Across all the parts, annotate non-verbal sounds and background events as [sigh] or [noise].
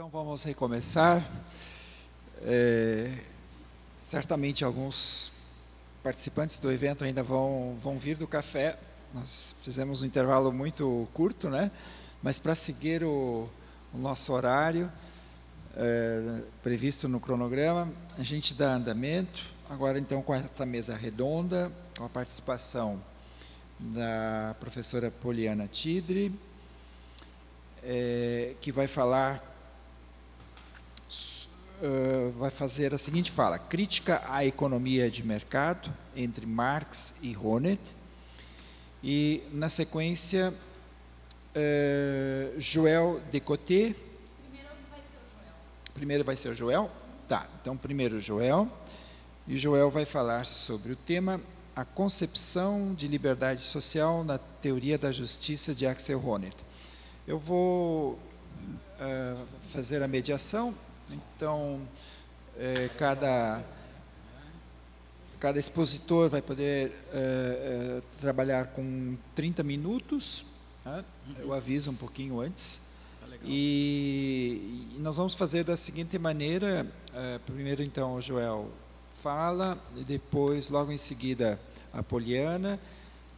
Então vamos recomeçar. É, certamente alguns participantes do evento ainda vão, vão vir do café. Nós fizemos um intervalo muito curto, né? Mas para seguir o, o, nosso horário é, previsto no cronograma, a gente dá andamento. Agora então com essa mesa redonda, com a participação da professora Poliana Tidre, é, que vai falar eh, vai fazer a seguinte fala: crítica à economia de mercado entre Marx e Honneth. E, na sequência, uh, eh, Joel Decoté. Primeiro vai ser o Joel. Primeiro vai ser o Joel? Tá, então primeiro Joel. E Joel vai falar sobre o tema A Concepção de Liberdade Social na Teoria da Justiça de Axel Honneth. Eu vou uh, fazer a mediação então, é, cada, cada expositor vai poder é, é, trabalhar com 30 minutos, né? eu aviso um pouquinho antes. Tá e, e, nós vamos fazer da seguinte maneira: é, primeiro, então, o Joel fala, depois, logo em seguida, a Poliana,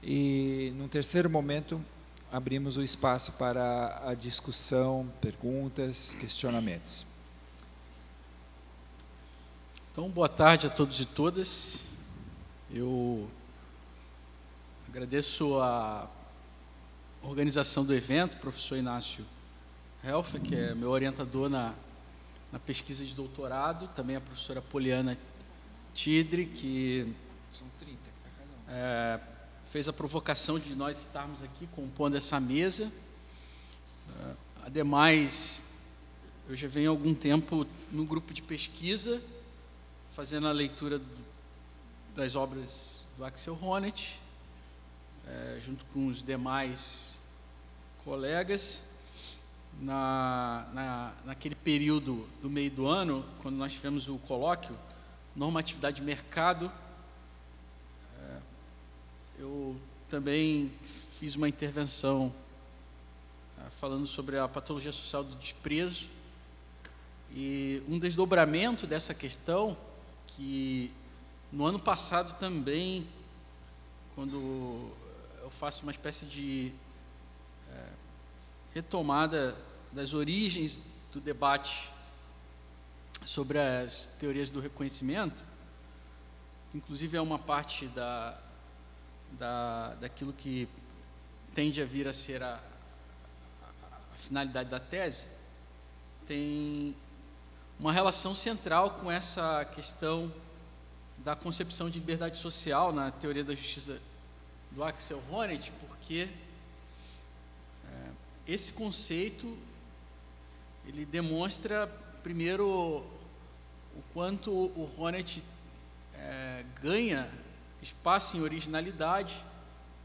e num terceiro momento, abrimos o espaço para a discussão, perguntas, questionamentos. Então, boa tarde a todos e todas. Eu agradeço a organização do evento, professor Inácio Helfer, que é meu orientador na, na pesquisa de doutorado, também a professora Poliana Tidre, que tá é, fez a provocação de nós estarmos aqui compondo essa mesa. É, ademais, eu já venho há algum tempo no grupo de pesquisa fazendo a leitura do, das obras do Axel Honneth, é, junto com os demais colegas. Na, na, naquele período do meio do ano, quando nós tivemos o colóquio, normatividade de mercado, é, eu também fiz uma intervenção é, falando sobre a patologia social do desprezo. E um desdobramento dessa questão que no ano passado também, quando eu faço uma espécie de é, retomada das origens do debate sobre as teorias do reconhecimento, inclusive é uma parte da, da, daquilo que tende a vir a ser a, a, a finalidade da tese, tem uma relação central com essa questão da concepção de liberdade social na teoria da justiça do Axel Honneth, porque é, esse conceito ele demonstra primeiro o quanto o Honneth é, ganha espaço em originalidade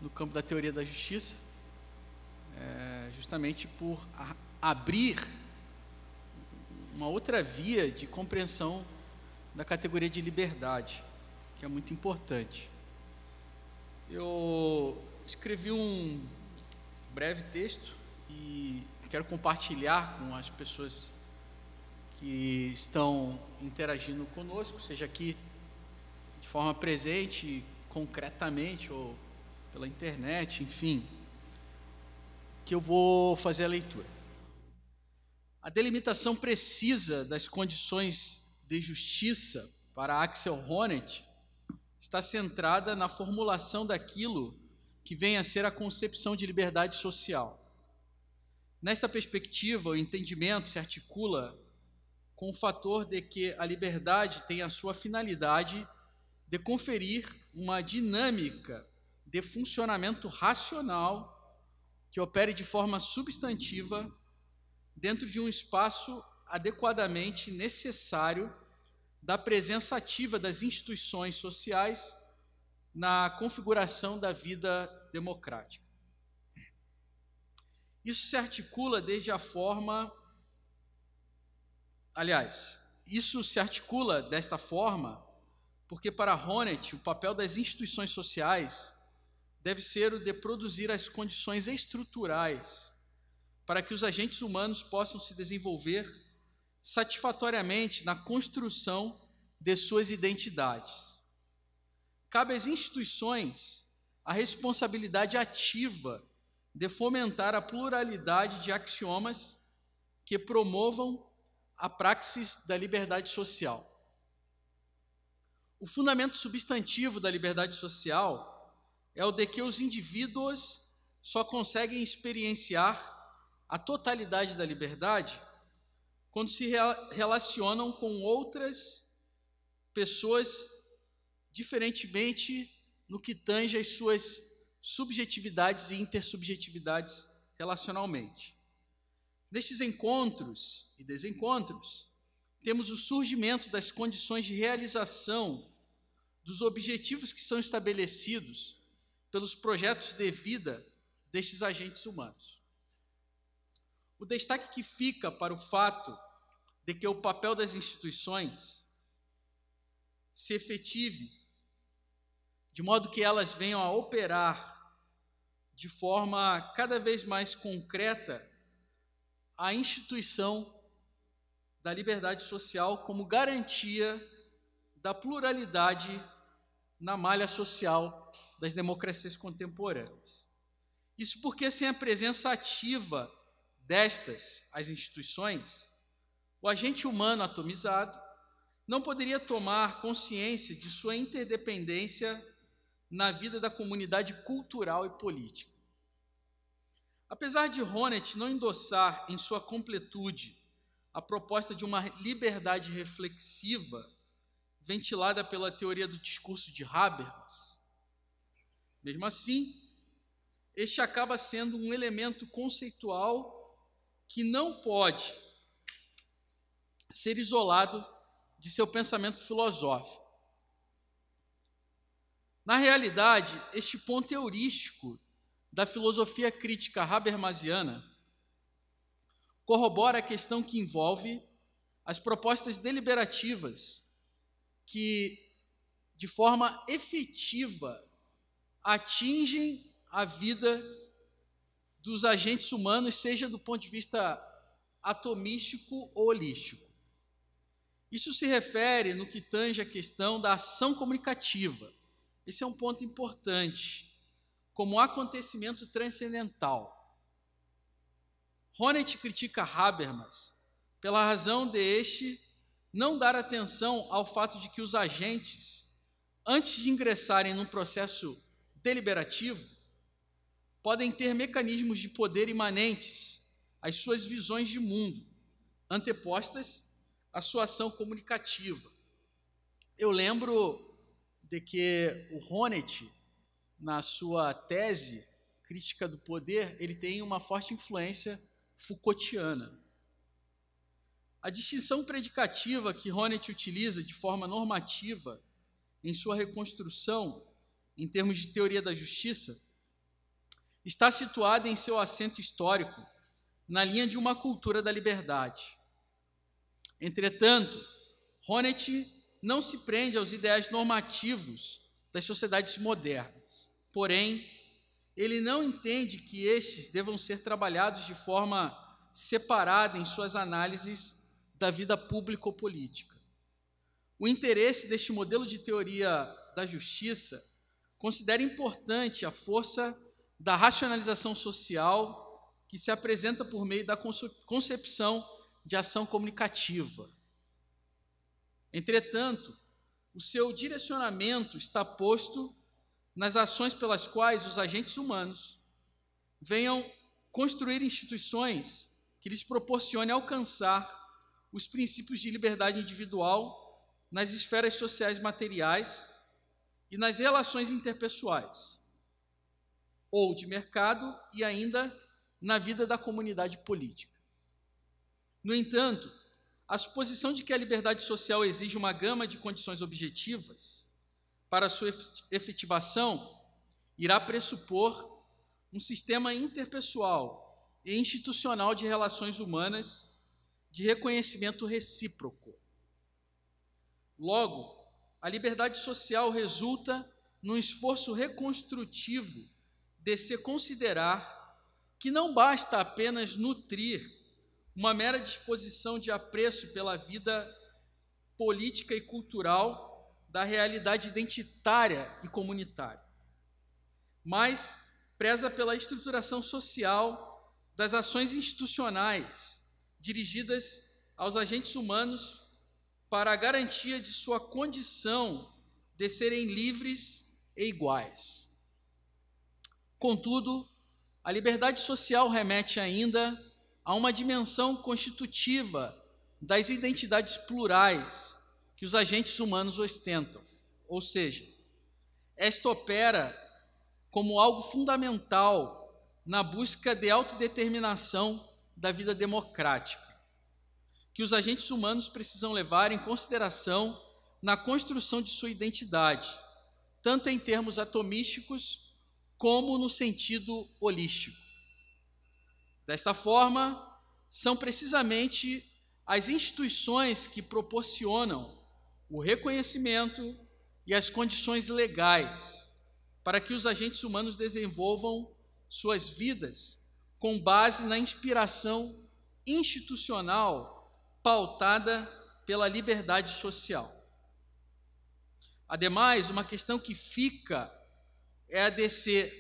no campo da teoria da justiça, é, justamente por a, abrir uma outra via de compreensão da categoria de liberdade, que é muito importante. Eu escrevi um breve texto e quero compartilhar com as pessoas que estão interagindo conosco, seja aqui de forma presente, concretamente ou pela internet, enfim, que eu vou fazer a leitura. A delimitação precisa das condições de justiça para Axel Honneth está centrada na formulação daquilo que vem a ser a concepção de liberdade social. Nesta perspectiva, o entendimento se articula com o fator de que a liberdade tem a sua finalidade de conferir uma dinâmica de funcionamento racional que opere de forma substantiva dentro de um espaço adequadamente necessário da presença ativa das instituições sociais na configuração da vida democrática. Isso se articula desde a forma. Aliás, isso se articula desta forma porque, para Honneth, o papel das instituições sociais deve ser o de produzir as condições estruturais para que os agentes humanos possam se desenvolver satisfatoriamente na construção de suas identidades. Cabe às instituições a responsabilidade ativa de fomentar a pluralidade de axiomas que promovam a praxis da liberdade social. O fundamento substantivo da liberdade social é o de que os indivíduos só conseguem experienciar a totalidade da liberdade quando se relacionam com outras pessoas, diferentemente no que tange as suas subjetividades e intersubjetividades relacionalmente. Nestes encontros e desencontros, temos o surgimento das condições de realização dos objetivos que são estabelecidos pelos projetos de vida destes agentes humanos. O destaque que fica para o fato de que o papel das instituições se efetive, de modo que elas venham a operar de forma cada vez mais concreta a instituição da liberdade social como garantia da pluralidade na malha social das democracias contemporâneas. Isso porque sem a presença ativa destas as instituições, o agente humano atomizado não poderia tomar consciência de sua interdependência na vida da comunidade cultural e política. Apesar de Honneth não endossar em sua completude a proposta de uma liberdade reflexiva ventilada pela teoria do discurso de Habermas, mesmo assim, este acaba sendo um elemento conceitual que não pode ser isolado de seu pensamento filosófico. Na realidade, este ponto heurístico da filosofia crítica habermasiana corrobora a questão que envolve as propostas deliberativas que, de forma efetiva, atingem a vida dos agentes humanos, seja do ponto de vista atomístico ou holístico. Isso se refere no que tange à questão da ação comunicativa. Esse é um ponto importante, como acontecimento transcendental. Honneth critica Habermas pela razão de este não dar atenção ao fato de que os agentes, antes de ingressarem num processo deliberativo, podem ter mecanismos de poder imanentes às suas visões de mundo, antepostas à sua ação comunicativa. Eu lembro de que o Honneth, na sua tese Crítica do Poder, ele tem uma forte influência Foucaultiana. A distinção predicativa que Honneth utiliza de forma normativa em sua reconstrução, em termos de teoria da justiça, está situada em seu assento histórico, na linha de uma cultura da liberdade. Entretanto, Honneth não se prende aos ideais normativos das sociedades modernas. Porém, ele não entende que estes devam ser trabalhados de forma separada em suas análises da vida público-política. O interesse deste modelo de teoria da justiça considera importante a força da racionalização social que se apresenta por meio da concepção de ação comunicativa. Entretanto, o seu direcionamento está posto nas ações pelas quais os agentes humanos venham construir instituições que lhes proporcione alcançar os princípios de liberdade individual nas esferas sociais materiais e nas relações interpessoais ou de mercado e ainda na vida da comunidade política. No entanto, a suposição de que a liberdade social exige uma gama de condições objetivas para sua efetivação irá pressupor um sistema interpessoal e institucional de relações humanas de reconhecimento recíproco. Logo, a liberdade social resulta num esforço reconstrutivo de se considerar que não basta apenas nutrir uma mera disposição de apreço pela vida política e cultural da realidade identitária e comunitária, mas preza pela estruturação social das ações institucionais dirigidas aos agentes humanos para a garantia de sua condição de serem livres e iguais. Contudo, a liberdade social remete ainda a uma dimensão constitutiva das identidades plurais que os agentes humanos ostentam. Ou seja, esta opera como algo fundamental na busca de autodeterminação da vida democrática, que os agentes humanos precisam levar em consideração na construção de sua identidade, tanto em termos atomísticos como no sentido holístico. Desta forma, são precisamente as instituições que proporcionam o reconhecimento e as condições legais para que os agentes humanos desenvolvam suas vidas com base na inspiração institucional pautada pela liberdade social. Ademais, uma questão que fica é a de se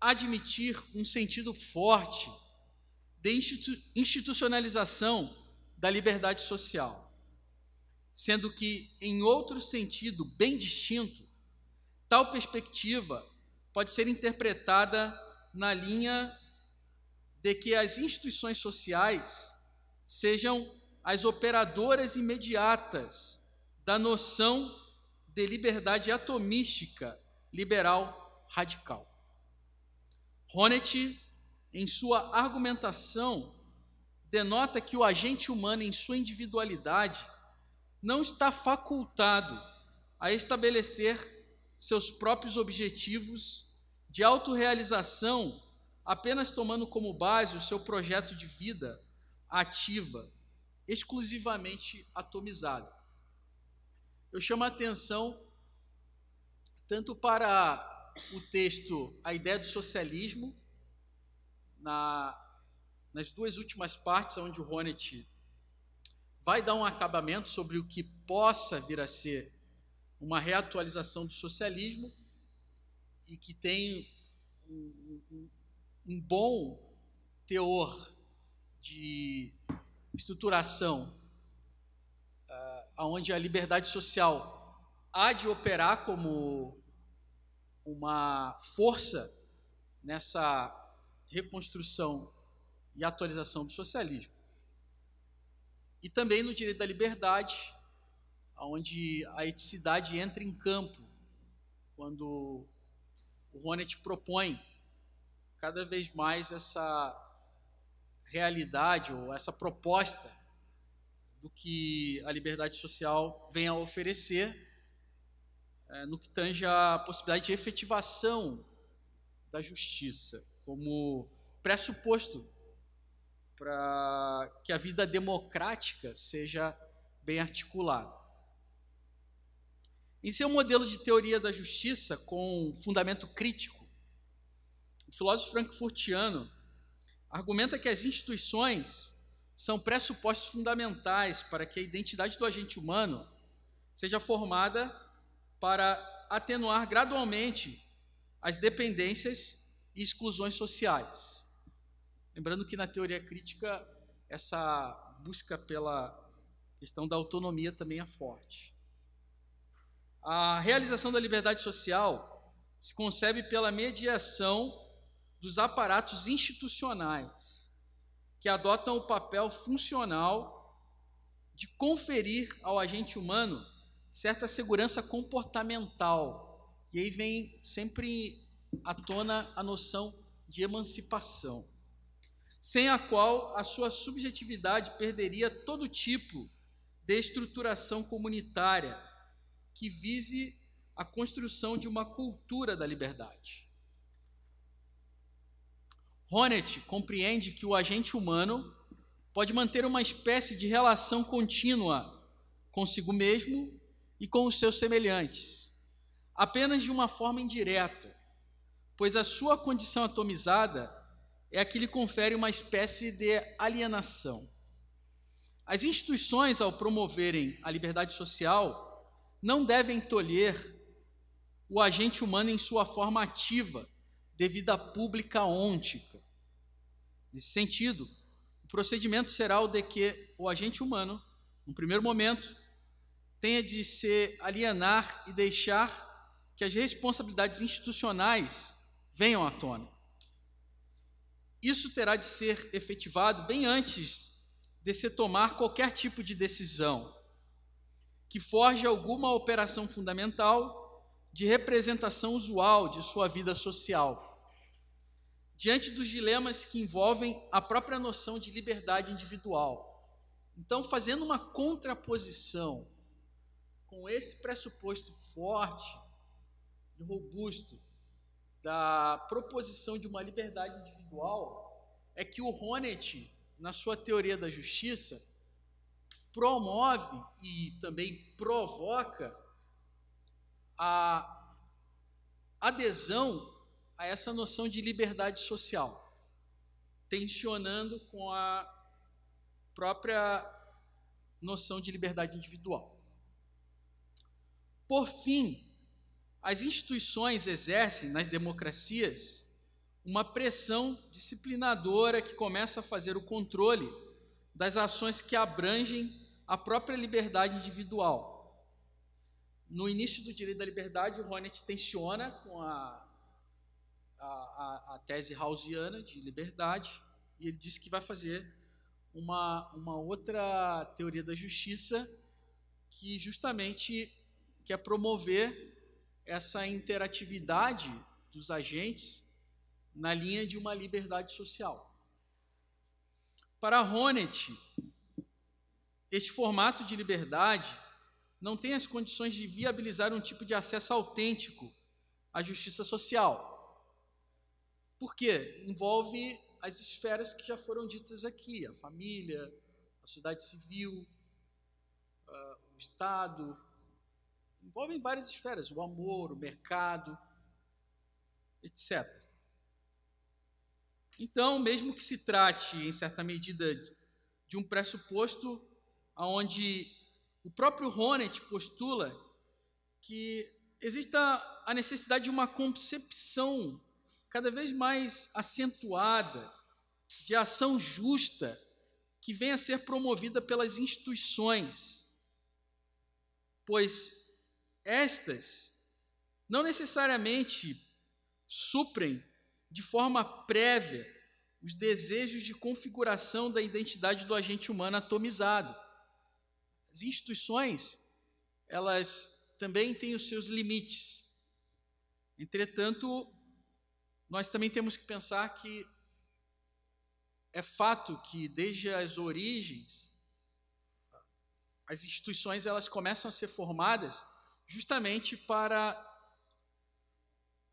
admitir um sentido forte de institu institucionalização da liberdade social, sendo que, em outro sentido bem distinto, tal perspectiva pode ser interpretada na linha de que as instituições sociais sejam as operadoras imediatas da noção de liberdade atomística liberal radical. Honneth, em sua argumentação, denota que o agente humano, em sua individualidade, não está facultado a estabelecer seus próprios objetivos de autorrealização apenas tomando como base o seu projeto de vida ativa, exclusivamente atomizado. Eu chamo a atenção tanto para o texto, a ideia do socialismo, na, nas duas últimas partes, onde o Honneth vai dar um acabamento sobre o que possa vir a ser uma reatualização do socialismo e que tem um, um, um bom teor de estruturação, uh, ah, onde a liberdade social há de operar como uma força nessa reconstrução e atualização do socialismo. E também no direito da liberdade, onde a eticidade entra em campo, quando o Honneth propõe cada vez mais essa realidade ou essa proposta do que a liberdade social vem a oferecer é, no que tange à possibilidade de efetivação da justiça como pressuposto para que a vida democrática seja bem articulada. Em seu modelo de teoria da justiça com fundamento crítico, o filósofo frankfurtiano argumenta que as instituições são pressupostos fundamentais para que a identidade do agente humano seja formada para atenuar gradualmente as dependências e exclusões sociais. Lembrando que na teoria crítica essa busca pela questão da autonomia também é forte. A realização da liberdade social se concebe pela mediação dos aparatos institucionais que adotam o papel funcional de conferir ao agente humano certa segurança comportamental. E aí vem sempre à tona a noção de emancipação, sem a qual a sua subjetividade perderia todo tipo de estruturação comunitária que vise a construção de uma cultura da liberdade. Honneth compreende que o agente humano pode manter uma espécie de relação contínua consigo mesmo e com os seus semelhantes, apenas de uma forma indireta, pois a sua condição atomizada é a que lhe confere uma espécie de alienação. As instituições, ao promoverem a liberdade social, não devem tolher o agente humano em sua forma ativa, de vida pública ôntica. Nesse sentido, o procedimento será o de que o agente humano, no primeiro momento, tenha de se alienar e deixar que as responsabilidades institucionais venham à tona. Isso terá de ser efetivado bem antes de se tomar qualquer tipo de decisão que forge alguma operação fundamental de representação usual de sua vida social, diante dos dilemas que envolvem a própria noção de liberdade individual. Então, fazendo uma contraposição com esse pressuposto forte e robusto da proposição de uma liberdade individual, é que o Honneth, na sua teoria da justiça, promove e também provoca a adesão a essa noção de liberdade social, tensionando com a própria noção de liberdade individual. Por fim, as instituições exercem nas democracias uma pressão disciplinadora que começa a fazer o controle das ações que abrangem a própria liberdade individual. No início do direito da liberdade, o Honneth tensiona com a, a, a, tese hausiana de liberdade e ele diz que vai fazer uma, uma outra teoria da justiça que justamente que é promover essa interatividade dos agentes na linha de uma liberdade social. Para Honneth, este formato de liberdade não tem as condições de viabilizar um tipo de acesso autêntico à justiça social. Por quê? Envolve as esferas que já foram ditas aqui: a família, a sociedade civil, ah, o Estado, envolvem várias esferas, o amor, o mercado, etc. Então, mesmo que se trate, em certa medida, de um pressuposto onde o próprio Honet postula que exista a necessidade de uma concepção cada vez mais acentuada de ação justa que venha a ser promovida pelas instituições, pois estas não necessariamente suprem de forma prévia os desejos de configuração da identidade do agente humano atomizado. As instituições, elas também têm os seus limites. Entretanto, nós também temos que pensar que é fato que desde as origens as instituições elas começam a ser formadas justamente para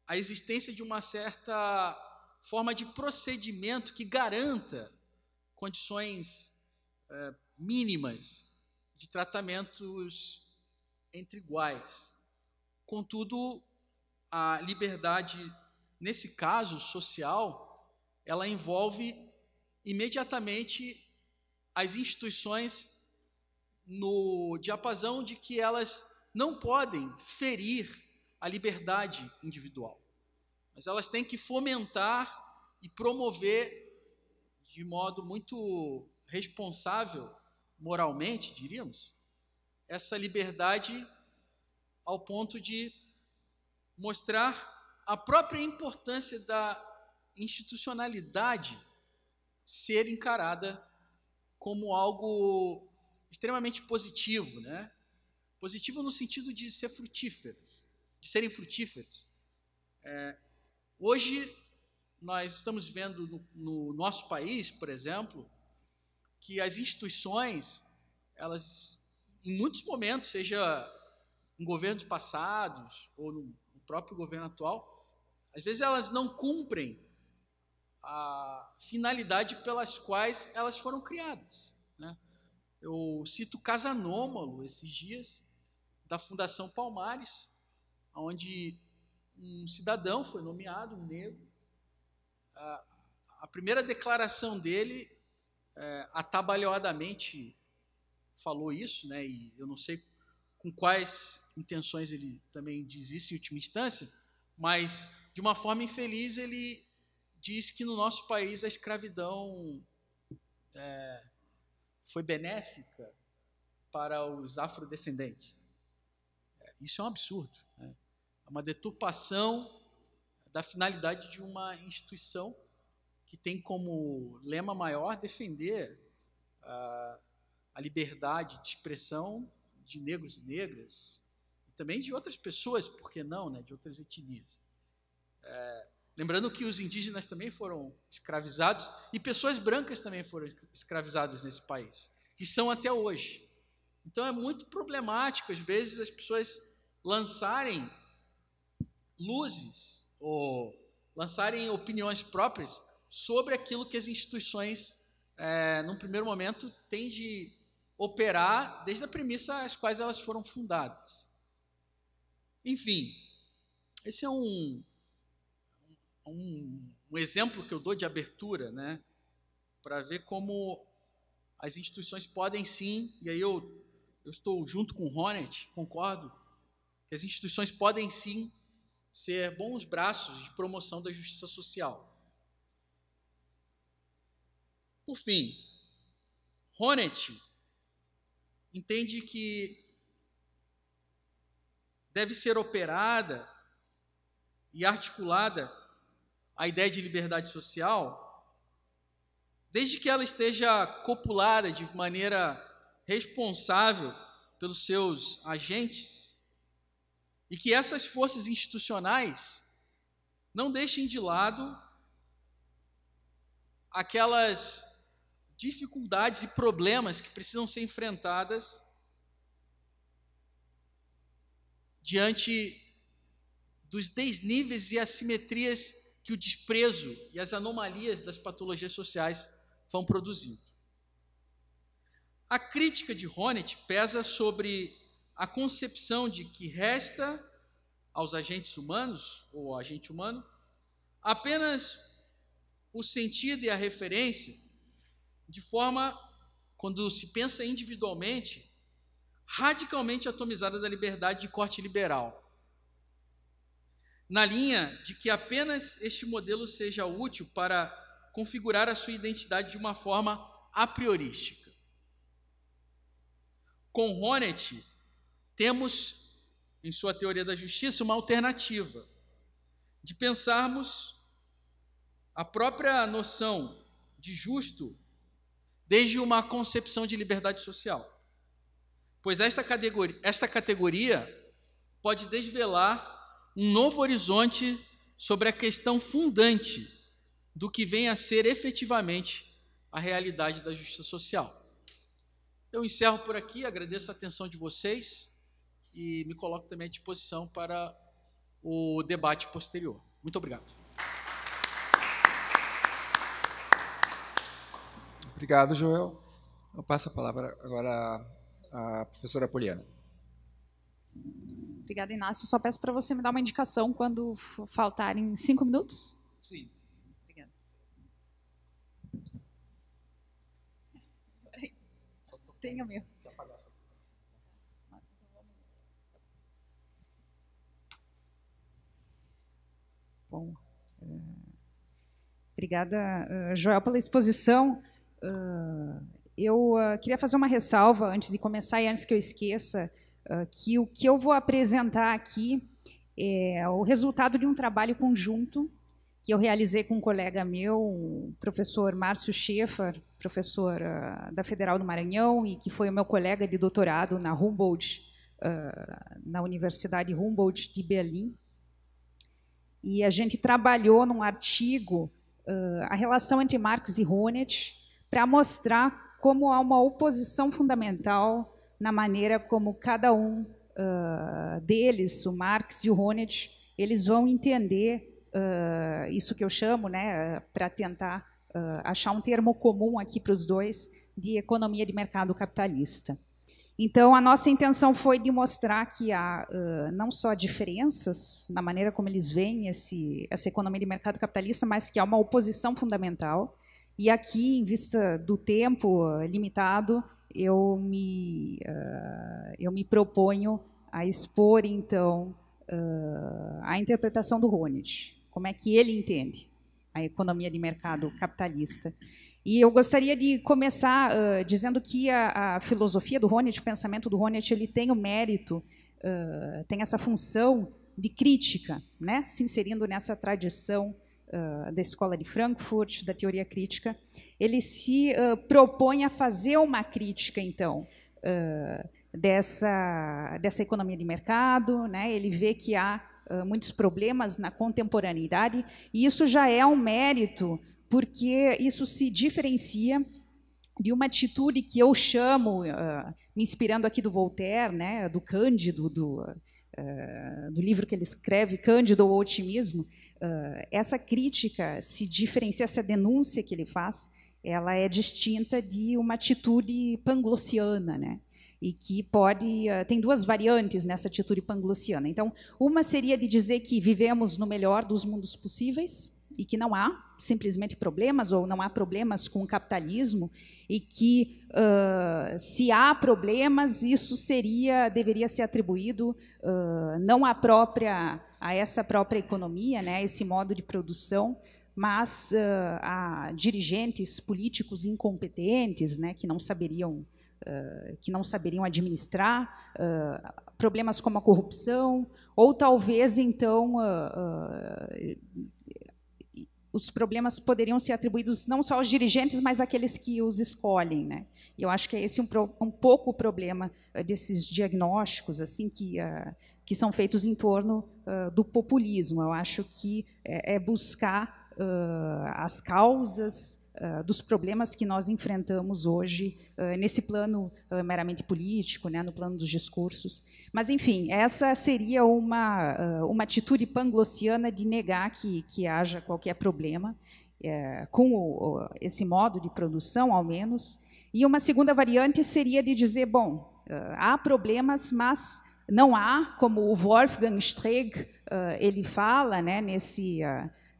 a existência de uma certa forma de procedimento que garanta condições é, mínimas de tratamentos entre iguais. Contudo, a liberdade, nesse caso social, ela envolve imediatamente as instituições no diapasão de que elas não podem ferir a liberdade individual, mas elas têm que fomentar e promover de modo muito responsável, moralmente, diríamos, essa liberdade ao ponto de mostrar a própria importância da institucionalidade ser encarada como algo extremamente positivo, né? Positivo no sentido de ser frutíferas, de serem frutíferas. É, hoje, nós estamos vendo no, no nosso país, por exemplo, que as instituições, elas, em muitos momentos, seja em governos passados ou no próprio governo atual, às vezes elas não cumprem a finalidade pelas quais elas foram criadas. Né? Eu cito Casanômalo esses dias, da Fundação Palmares, onde um cidadão foi nomeado, um negro. A, primeira declaração dele, é, atabalhoadamente, falou isso, né, e eu não sei com quais intenções ele também diz isso em última instância, mas de uma forma infeliz ele diz que no nosso país a escravidão é, foi benéfica para os afrodescendentes. Isso é um absurdo. Né? É uma deturpação da finalidade de uma instituição que tem como lema maior defender uh, a liberdade de expressão de negros e negras, e também de outras pessoas, por que não, né, de outras etnias. É, lembrando que os indígenas também foram escravizados e pessoas brancas também foram escravizadas nesse país, que são até hoje. Então é muito problemático, às vezes, as pessoas lançarem luzes ou lançarem opiniões próprias sobre aquilo que as instituições, é, num primeiro momento, têm de operar desde a premissa às quais elas foram fundadas. Enfim, esse é um, um, um exemplo que eu dou de abertura, né, para ver como as instituições podem sim, e aí eu, eu estou junto com o Hornet, concordo, que as instituições podem sim ser bons braços de promoção da justiça social. Por fim, Honet entende que deve ser operada e articulada a ideia de liberdade social, desde que ela esteja copulada de maneira responsável pelos seus agentes e que essas forças institucionais não deixem de lado aquelas dificuldades e problemas que precisam ser enfrentadas diante dos desníveis e assimetrias que o desprezo e as anomalias das patologias sociais vão produzindo. A crítica de Honneth pesa sobre a concepção de que resta aos agentes humanos, ou agente humano, apenas o sentido e a referência, de forma, quando se pensa individualmente, radicalmente atomizada da liberdade de corte liberal. Na linha de que apenas este modelo seja útil para configurar a sua identidade de uma forma a priorística. Com Honneth, temos, em sua teoria da justiça, uma alternativa de pensarmos a própria noção de justo desde uma concepção de liberdade social. Pois esta categoria, esta categoria pode desvelar um novo horizonte sobre a questão fundante do que vem a ser efetivamente a realidade da justiça social. Eu encerro por aqui, agradeço a atenção de vocês e me coloco também à disposição para o debate posterior. Muito obrigado. Obrigado, Joel. Eu passo a palavra agora à professora Poliana. Obrigada, Inácio. só peço para você me dar uma indicação quando faltarem cinco minutos. Sim. Obrigada. Tenho meu. Bom, eh, obrigada, eh, Joel, pela exposição. Eh, eu queria fazer uma ressalva antes de começar e antes que eu esqueça que o que eu vou apresentar aqui é o resultado de um trabalho conjunto que eu realizei com um colega meu, o professor Márcio Schaeffer, professor da Federal do Maranhão e que foi o meu colega de doutorado na Humboldt, na Universidade Humboldt de Berlim. E a gente trabalhou num artigo uh, a relação entre Marx e Honneth para mostrar como há uma oposição fundamental na maneira como cada um uh, deles, o Marx e o Honneth, eles vão entender uh, isso que eu chamo, né, para tentar achar um termo comum aqui para os dois, de economia de mercado capitalista. Então, a nossa intenção foi de mostrar que há uh, não só diferenças na maneira como eles veem esse, essa economia de mercado capitalista, mas que há uma oposição fundamental. E aqui, em vista do tempo limitado, eu me, uh, eu me proponho a expor, então, uh, a interpretação do Ronit, como é que ele entende a economia de mercado capitalista. E eu gostaria de começar uh, dizendo que a, a, filosofia do Honneth, o pensamento do Honneth, ele tem o mérito, uh, tem essa função de crítica, né, se inserindo nessa tradição uh, da escola de Frankfurt, da teoria crítica. Ele se propõe a fazer uma crítica, então, dessa, dessa economia de mercado. Né, ele vê que há muitos problemas na contemporaneidade, e isso já é um mérito, porque isso se diferencia de uma atitude que eu chamo, uh, me inspirando aqui do Voltaire, né, do Cândido, do, uh, do livro que ele escreve, Cândido ou Otimismo, uh, essa crítica se diferencia, essa denúncia que ele faz, ela é distinta de uma atitude panglossiana, né? e que pode eh, tem duas variantes nessa atitude panglossiana. Então, uma seria de dizer que vivemos no melhor dos mundos possíveis e que não há simplesmente problemas ou não há problemas com o capitalismo e que uh, se há problemas isso seria deveria ser atribuído uh, não à própria a essa própria economia, né, esse modo de produção, mas uh, a dirigentes políticos incompetentes, né, que não saberiam eh, que não saberiam administrar, uh, problemas como a corrupção, ou talvez então eh, os problemas poderiam ser atribuídos não só aos dirigentes, mas àqueles que os escolhem, né? Eu acho que é esse um, um pouco o problema desses diagnósticos, assim, que que são feitos em torno do populismo. Eu acho que é, é buscar uh, as causas uh, dos problemas que nós enfrentamos hoje uh, nesse plano meramente político, né, no plano dos discursos. Mas, enfim, essa seria uma, uma atitude panglossiana de negar que, que haja qualquer problema, eh, com o, esse modo de produção, ao menos. E uma segunda variante seria de dizer, bom, há problemas, mas não há, como o Wolfgang Streeck ele fala né, nesse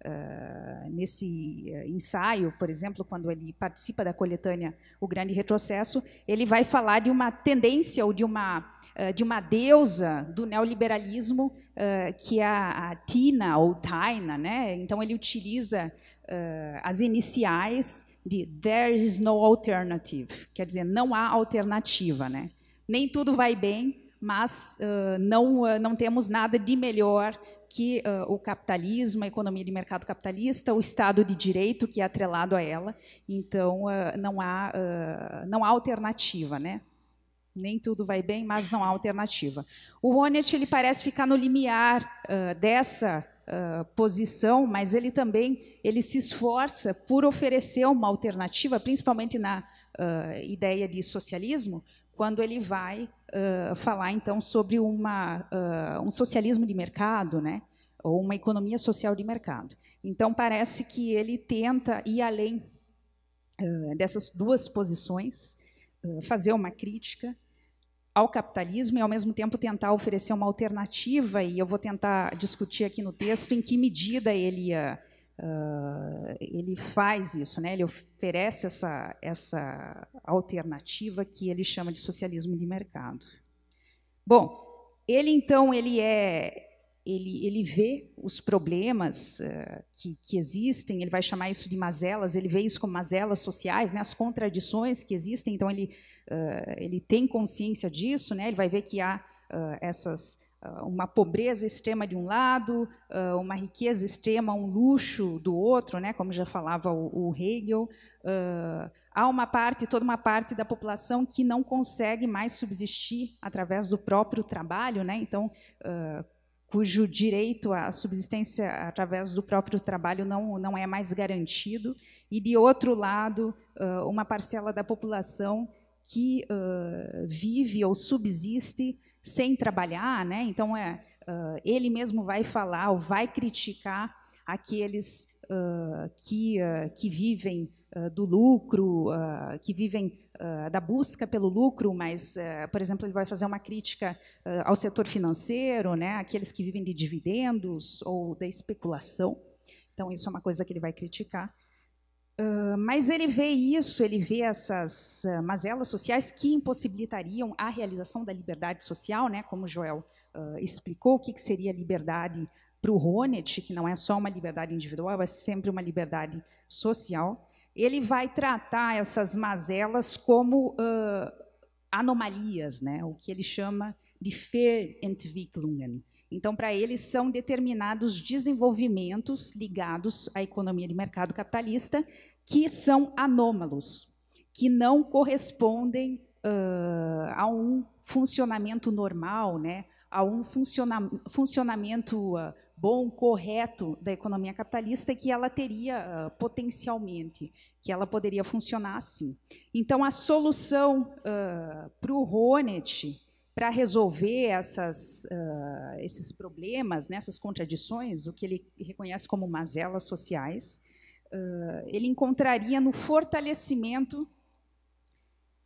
Uh, nesse eh, ensaio, por exemplo, quando ele participa da coletânea O Grande Retrocesso, ele vai falar de uma tendência ou de uma, uh, de uma deusa do neoliberalismo, ah, que é a, a, Tina ou Taina. Né? Então, ele utiliza as iniciais de There is no alternative, quer dizer, não há alternativa. Né? Nem tudo vai bem, mas não, não temos nada de melhor que uh, o capitalismo, a economia de mercado capitalista, o Estado de Direito que é atrelado a ela, então uh, não há uh, não há alternativa, né? Nem tudo vai bem, mas não há alternativa. O Honneth ele parece ficar no limiar dessa Uh, posição, mas ele também ele se esforça por oferecer uma alternativa, principalmente na uh, ideia de socialismo, quando ele vai uh, falar então sobre uma, uh, um socialismo de mercado, né? ou uma economia social de mercado. Então parece que ele tenta ir além uh, dessas duas posições, fazer uma crítica ao capitalismo e ao mesmo tempo tentar oferecer uma alternativa. E eu vou tentar discutir aqui no texto em que medida ele ia Uh, ele faz isso, né? ele oferece essa, essa alternativa que ele chama de socialismo de mercado. Bom, ele então ele é ele, ele vê os problemas uh, que, que existem, ele vai chamar isso de mazelas, ele vê isso como mazelas sociais, né, as contradições que existem, então ele, uh, ele tem consciência disso, né, ele vai ver que há essas ah, uma pobreza extrema de um lado, ah, uma riqueza extrema, um luxo do outro, né? como já falava o Hegel. Ah, há uma parte, toda uma parte da população que não consegue mais subsistir através do próprio trabalho, né? então, cujo direito à subsistência através do próprio trabalho não, não é mais garantido. E, de outro lado, uma parcela da população que vive ou subsiste sem trabalhar, né? Então é uh, ele mesmo vai falar ou vai criticar aqueles uh, que ah, que vivem do lucro, que vivem da busca pelo lucro, mas, por exemplo, ele vai fazer uma crítica ao setor financeiro, né? Aqueles que vivem de dividendos ou da especulação. Então isso é uma coisa que ele vai criticar. Ah, mas ele vê isso, ele vê essas uh, mazelas sociais que impossibilitariam a realização da liberdade social, né? como Joel uh, explicou, o que, que seria liberdade para o Honet, que não é só uma liberdade individual, é sempre uma liberdade social. Ele vai tratar essas mazelas como anomalias, né? o que ele chama de Fehlentwicklungen, então, para eles, são determinados desenvolvimentos ligados à economia de mercado capitalista que são anômalos, que não correspondem uh, a um funcionamento normal, né, a um funciona funcionamento uh, bom, correto da economia capitalista que ela teria uh, potencialmente, que ela poderia funcionar assim. Então, a solução para o Ronet para resolver essas, uh, esses problemas, né, essas contradições, o que ele reconhece como mazelas sociais, uh, ele encontraria no fortalecimento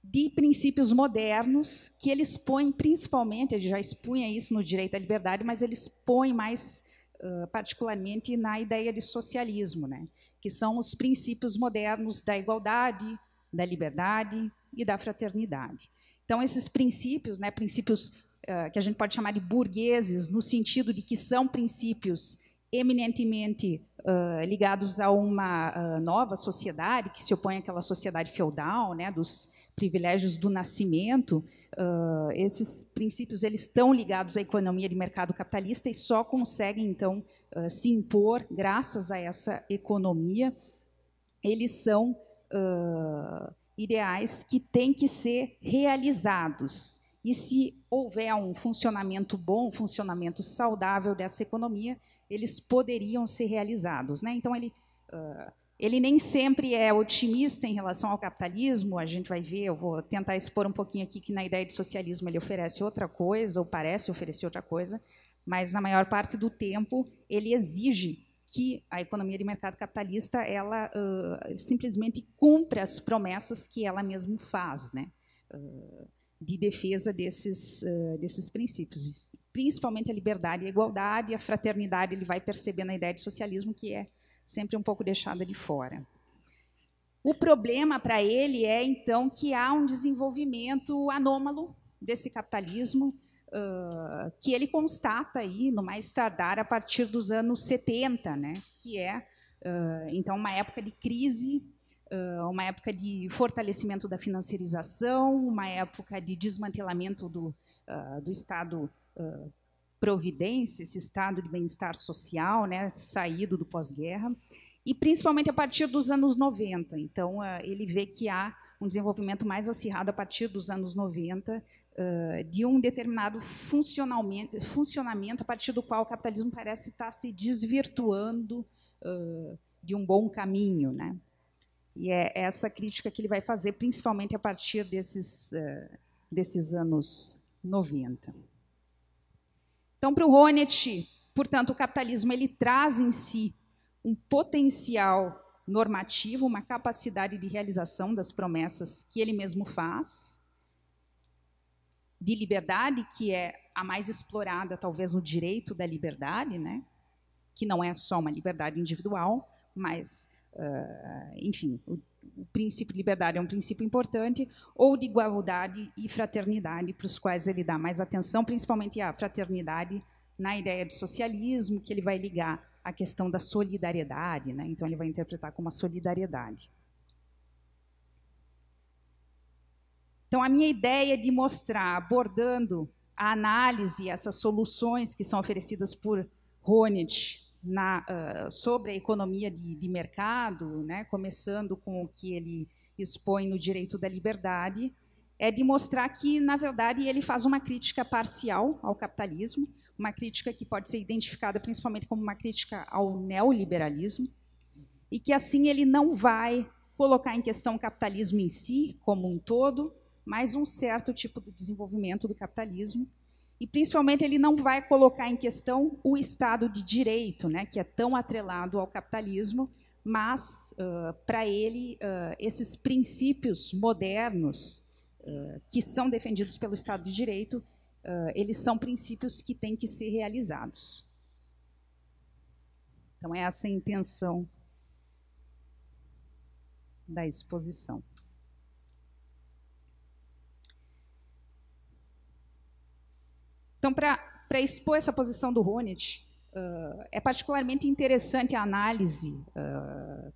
de princípios modernos que ele expõe principalmente, ele já expunha isso no direito à liberdade, mas ele expõe mais uh, particularmente na ideia de socialismo, né, que são os princípios modernos da igualdade, da liberdade e da fraternidade. Então, esses princípios, né, princípios uh, que a gente pode chamar de burgueses, no sentido de que são princípios eminentemente uh, ligados a uma uh, nova sociedade que se opõe àquela sociedade feudal, né, dos privilégios do nascimento. Uh, esses princípios eles estão ligados à economia de mercado capitalista e só conseguem então se impor graças a essa economia. Eles são ideais que têm que ser realizados. E se houver um funcionamento bom, um funcionamento saudável dessa economia, eles poderiam ser realizados. Né? Então, ele, uh, ele nem sempre é otimista em relação ao capitalismo, a gente vai ver, eu vou tentar expor um pouquinho aqui que na ideia de socialismo ele oferece outra coisa, ou parece oferecer outra coisa, mas na maior parte do tempo ele exige que a economia de mercado capitalista ela uh, simplesmente cumpre as promessas que ela mesma faz, né? Uh, de defesa desses uh, desses princípios, principalmente a liberdade e a igualdade, a fraternidade ele vai perceber na ideia de socialismo que é sempre um pouco deixada de fora. O problema para ele é então que há um desenvolvimento anômalo desse capitalismo uh, que ele constata aí, no mais tardar, a partir dos anos 70, né, que é, uh, então, uma época de crise, uh, uma época de fortalecimento da financiarização, uma época de desmantelamento do, do Estado providência, esse estado de bem-estar social, né, saído do pós-guerra, e principalmente a partir dos anos 90. Então, ele vê que há um desenvolvimento mais acirrado a partir dos anos 90, eh, de um determinado funcionamento a partir do qual o capitalismo parece estar se desvirtuando uh, de um bom caminho, né? E é essa crítica que ele vai fazer, principalmente a partir desses, uh, desses anos 90. Então, para o Honneth, portanto, o capitalismo ele traz em si um potencial normativo, uma capacidade de realização das promessas que ele mesmo faz, de liberdade, que é a mais explorada, talvez, no direito da liberdade, né? que não é só uma liberdade individual, mas, uh, enfim, o, o, princípio de liberdade é um princípio importante, ou de igualdade e fraternidade, para os quais ele dá mais atenção, principalmente a fraternidade na ideia de socialismo, que ele vai ligar à questão da solidariedade, né? então ele vai interpretar como a solidariedade. Então, a minha ideia é de mostrar, abordando a análise, essas soluções que são oferecidas por Ronit na, uh, sobre a economia de, de mercado, né, começando com o que ele expõe no direito da liberdade, é de mostrar que, na verdade, ele faz uma crítica parcial ao capitalismo, uma crítica que pode ser identificada principalmente como uma crítica ao neoliberalismo, e que, assim, ele não vai colocar em questão o capitalismo em si, como um todo, mais um certo tipo de desenvolvimento do capitalismo. E principalmente ele não vai colocar em questão o Estado de Direito, né, que é tão atrelado ao capitalismo, mas uh, para ele uh, esses princípios modernos uh, que são defendidos pelo Estado de Direito, eles são princípios que têm que ser realizados. Então é essa a intenção da exposição. Então, para expor essa posição do Honneth, uh, é particularmente interessante a análise, uh,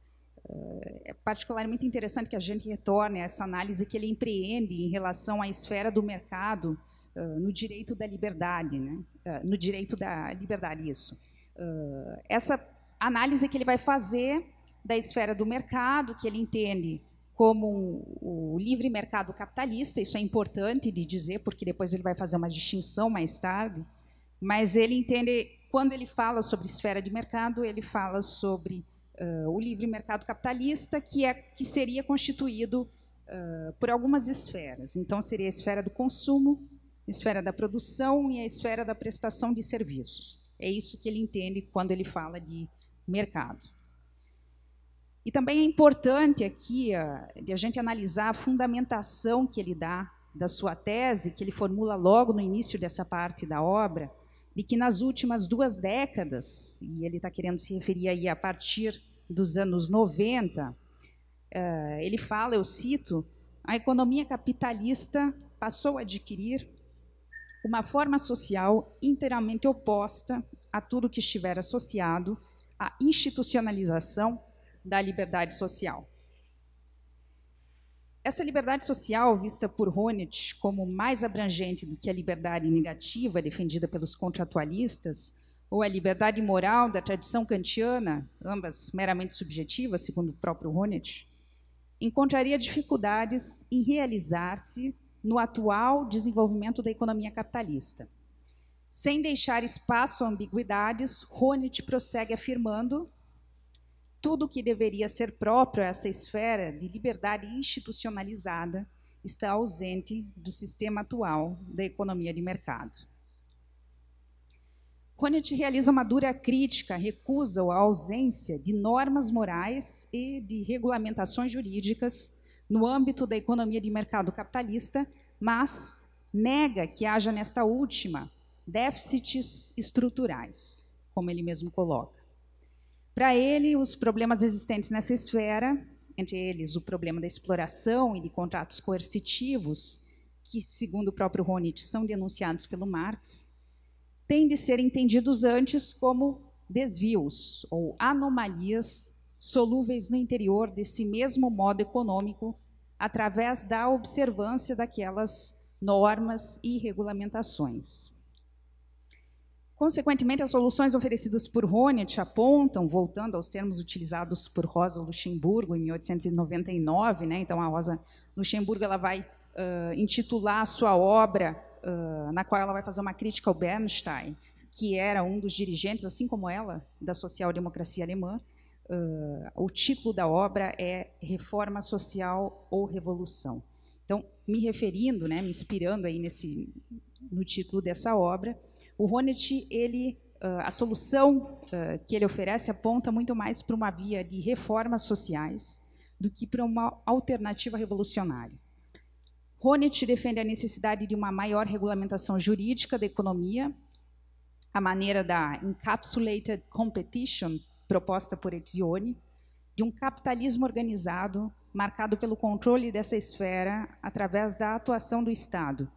uh, é particularmente interessante que a gente retorne a essa análise que ele empreende em relação à esfera do mercado no direito da liberdade, né? no direito da liberdade, isso. essa análise que ele vai fazer da esfera do mercado, que ele entende como o livre mercado capitalista, isso é importante de dizer, porque depois ele vai fazer uma distinção mais tarde, mas ele entende, quando ele fala sobre esfera de mercado, ele fala sobre uh, o livre mercado capitalista, que, é, que seria constituído uh, por algumas esferas. Então, seria a esfera do consumo, a esfera da produção e a esfera da prestação de serviços. É isso que ele entende quando ele fala de mercado. E também é importante aqui a, ah, a gente analisar a fundamentação que ele dá da sua tese, que ele formula logo no início dessa parte da obra, de que nas últimas duas décadas, e ele está querendo se referir aí a partir dos anos 90, ah, ele fala, eu cito, a economia capitalista passou a adquirir uma forma social inteiramente oposta a tudo que estiver associado à institucionalização da liberdade social. Essa liberdade social, vista por Honneth como mais abrangente do que a liberdade negativa defendida pelos contratualistas, ou a liberdade moral da tradição kantiana, ambas meramente subjetivas, segundo o próprio Honneth, encontraria dificuldades em realizar-se no atual desenvolvimento da economia capitalista. Sem deixar espaço a ambiguidades, Honneth prossegue afirmando tudo o que deveria ser próprio a essa esfera de liberdade institucionalizada está ausente do sistema atual da economia de mercado. Conant realiza uma dura crítica, recusa a ausência de normas morais e de regulamentações jurídicas no âmbito da economia de mercado capitalista, mas nega que haja nesta última déficits estruturais, como ele mesmo coloca. Para ele, os problemas existentes nessa esfera, entre eles o problema da exploração e de contratos coercitivos, que, segundo o próprio Ronit, são denunciados pelo Marx, têm de ser entendidos antes como desvios ou anomalias solúveis no interior desse mesmo modo econômico, através da observância daquelas normas e regulamentações. Consequentemente, as soluções oferecidas por Honneth apontam, voltando aos termos utilizados por Rosa Luxemburgo em 1899, né? então a Rosa Luxemburgo ela vai uh, intitular a sua obra, uh, na qual ela vai fazer uma crítica ao Bernstein, que era um dos dirigentes, assim como ela, da social-democracia alemã. Uh, o título da obra é Reforma Social ou Revolução. Então, me referindo, né, me inspirando aí nesse no título dessa obra. O Honneth, ele, ah, a solução ah, que ele oferece aponta muito mais para uma via de reformas sociais do que para uma alternativa revolucionária. Honneth defende a necessidade de uma maior regulamentação jurídica da economia, a maneira da encapsulated competition proposta por Etzioni, de um capitalismo organizado marcado pelo controle dessa esfera através da atuação do Estado,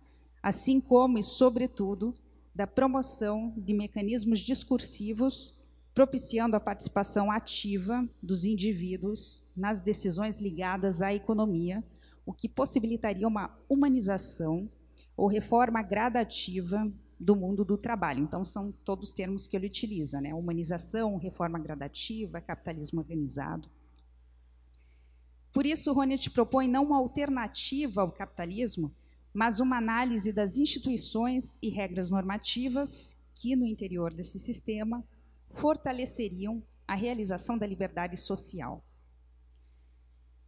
assim como e sobretudo da promoção de mecanismos discursivos propiciando a participação ativa dos indivíduos nas decisões ligadas à economia, o que possibilitaria uma humanização ou reforma gradativa do mundo do trabalho. Então, são todos os termos que ele utiliza, né? Humanização, reforma gradativa, capitalismo organizado. Por isso, Ronet propõe não uma alternativa ao capitalismo, mas uma análise das instituições e regras normativas que, no interior desse sistema, fortaleceriam a realização da liberdade social.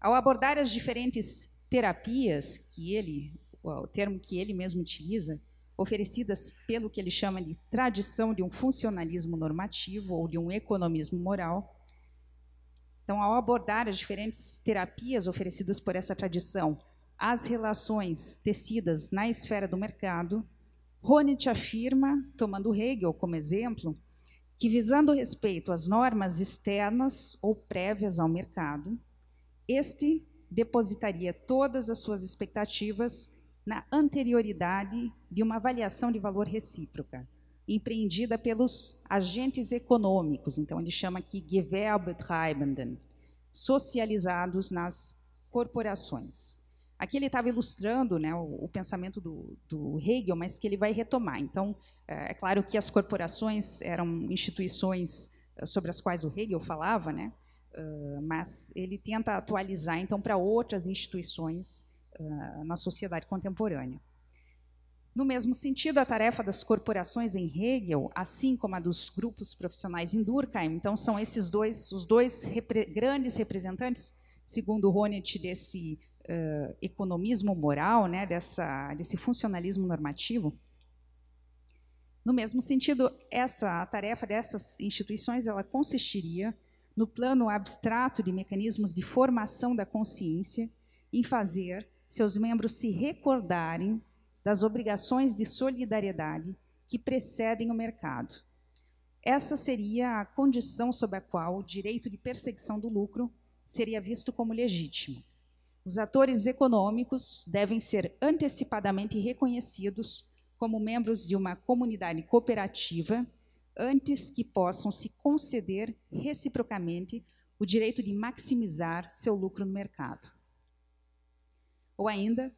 Ao abordar as diferentes terapias que ele, o termo que ele mesmo utiliza, oferecidas pelo que ele chama de tradição de um funcionalismo normativo ou de um economismo moral. Então, ao abordar as diferentes terapias oferecidas por essa tradição, as relações tecidas na esfera do mercado, Honneth afirma, tomando Hegel como exemplo, que visando respeito às normas externas ou prévias ao mercado, este depositaria todas as suas expectativas na anterioridade de uma avaliação de valor recíproca, empreendida pelos agentes econômicos, então ele chama aqui Gewerbetreibenden, socializados nas corporações. Aqui ele estava ilustrando né, o, o, pensamento do, do, Hegel, mas que ele vai retomar. Então, é, é claro que as corporações eram instituições eh, sobre as quais o Hegel falava, né? mas ele tenta atualizar então para outras instituições na sociedade contemporânea. No mesmo sentido, a tarefa das corporações em Hegel, assim como a dos grupos profissionais em Durkheim, então são esses dois os dois repre grandes representantes, segundo Honneth, desse uh, economismo moral, né, dessa, desse funcionalismo normativo, no mesmo sentido, essa a tarefa dessas instituições ela consistiria no plano abstrato de mecanismos de formação da consciência em fazer seus membros se recordarem das obrigações de solidariedade que precedem o mercado. Essa seria a condição sob a qual o direito de perseguição do lucro seria visto como legítimo. Os atores econômicos devem ser antecipadamente reconhecidos como membros de uma comunidade cooperativa antes que possam se conceder reciprocamente o direito de maximizar seu lucro no mercado. Ou ainda,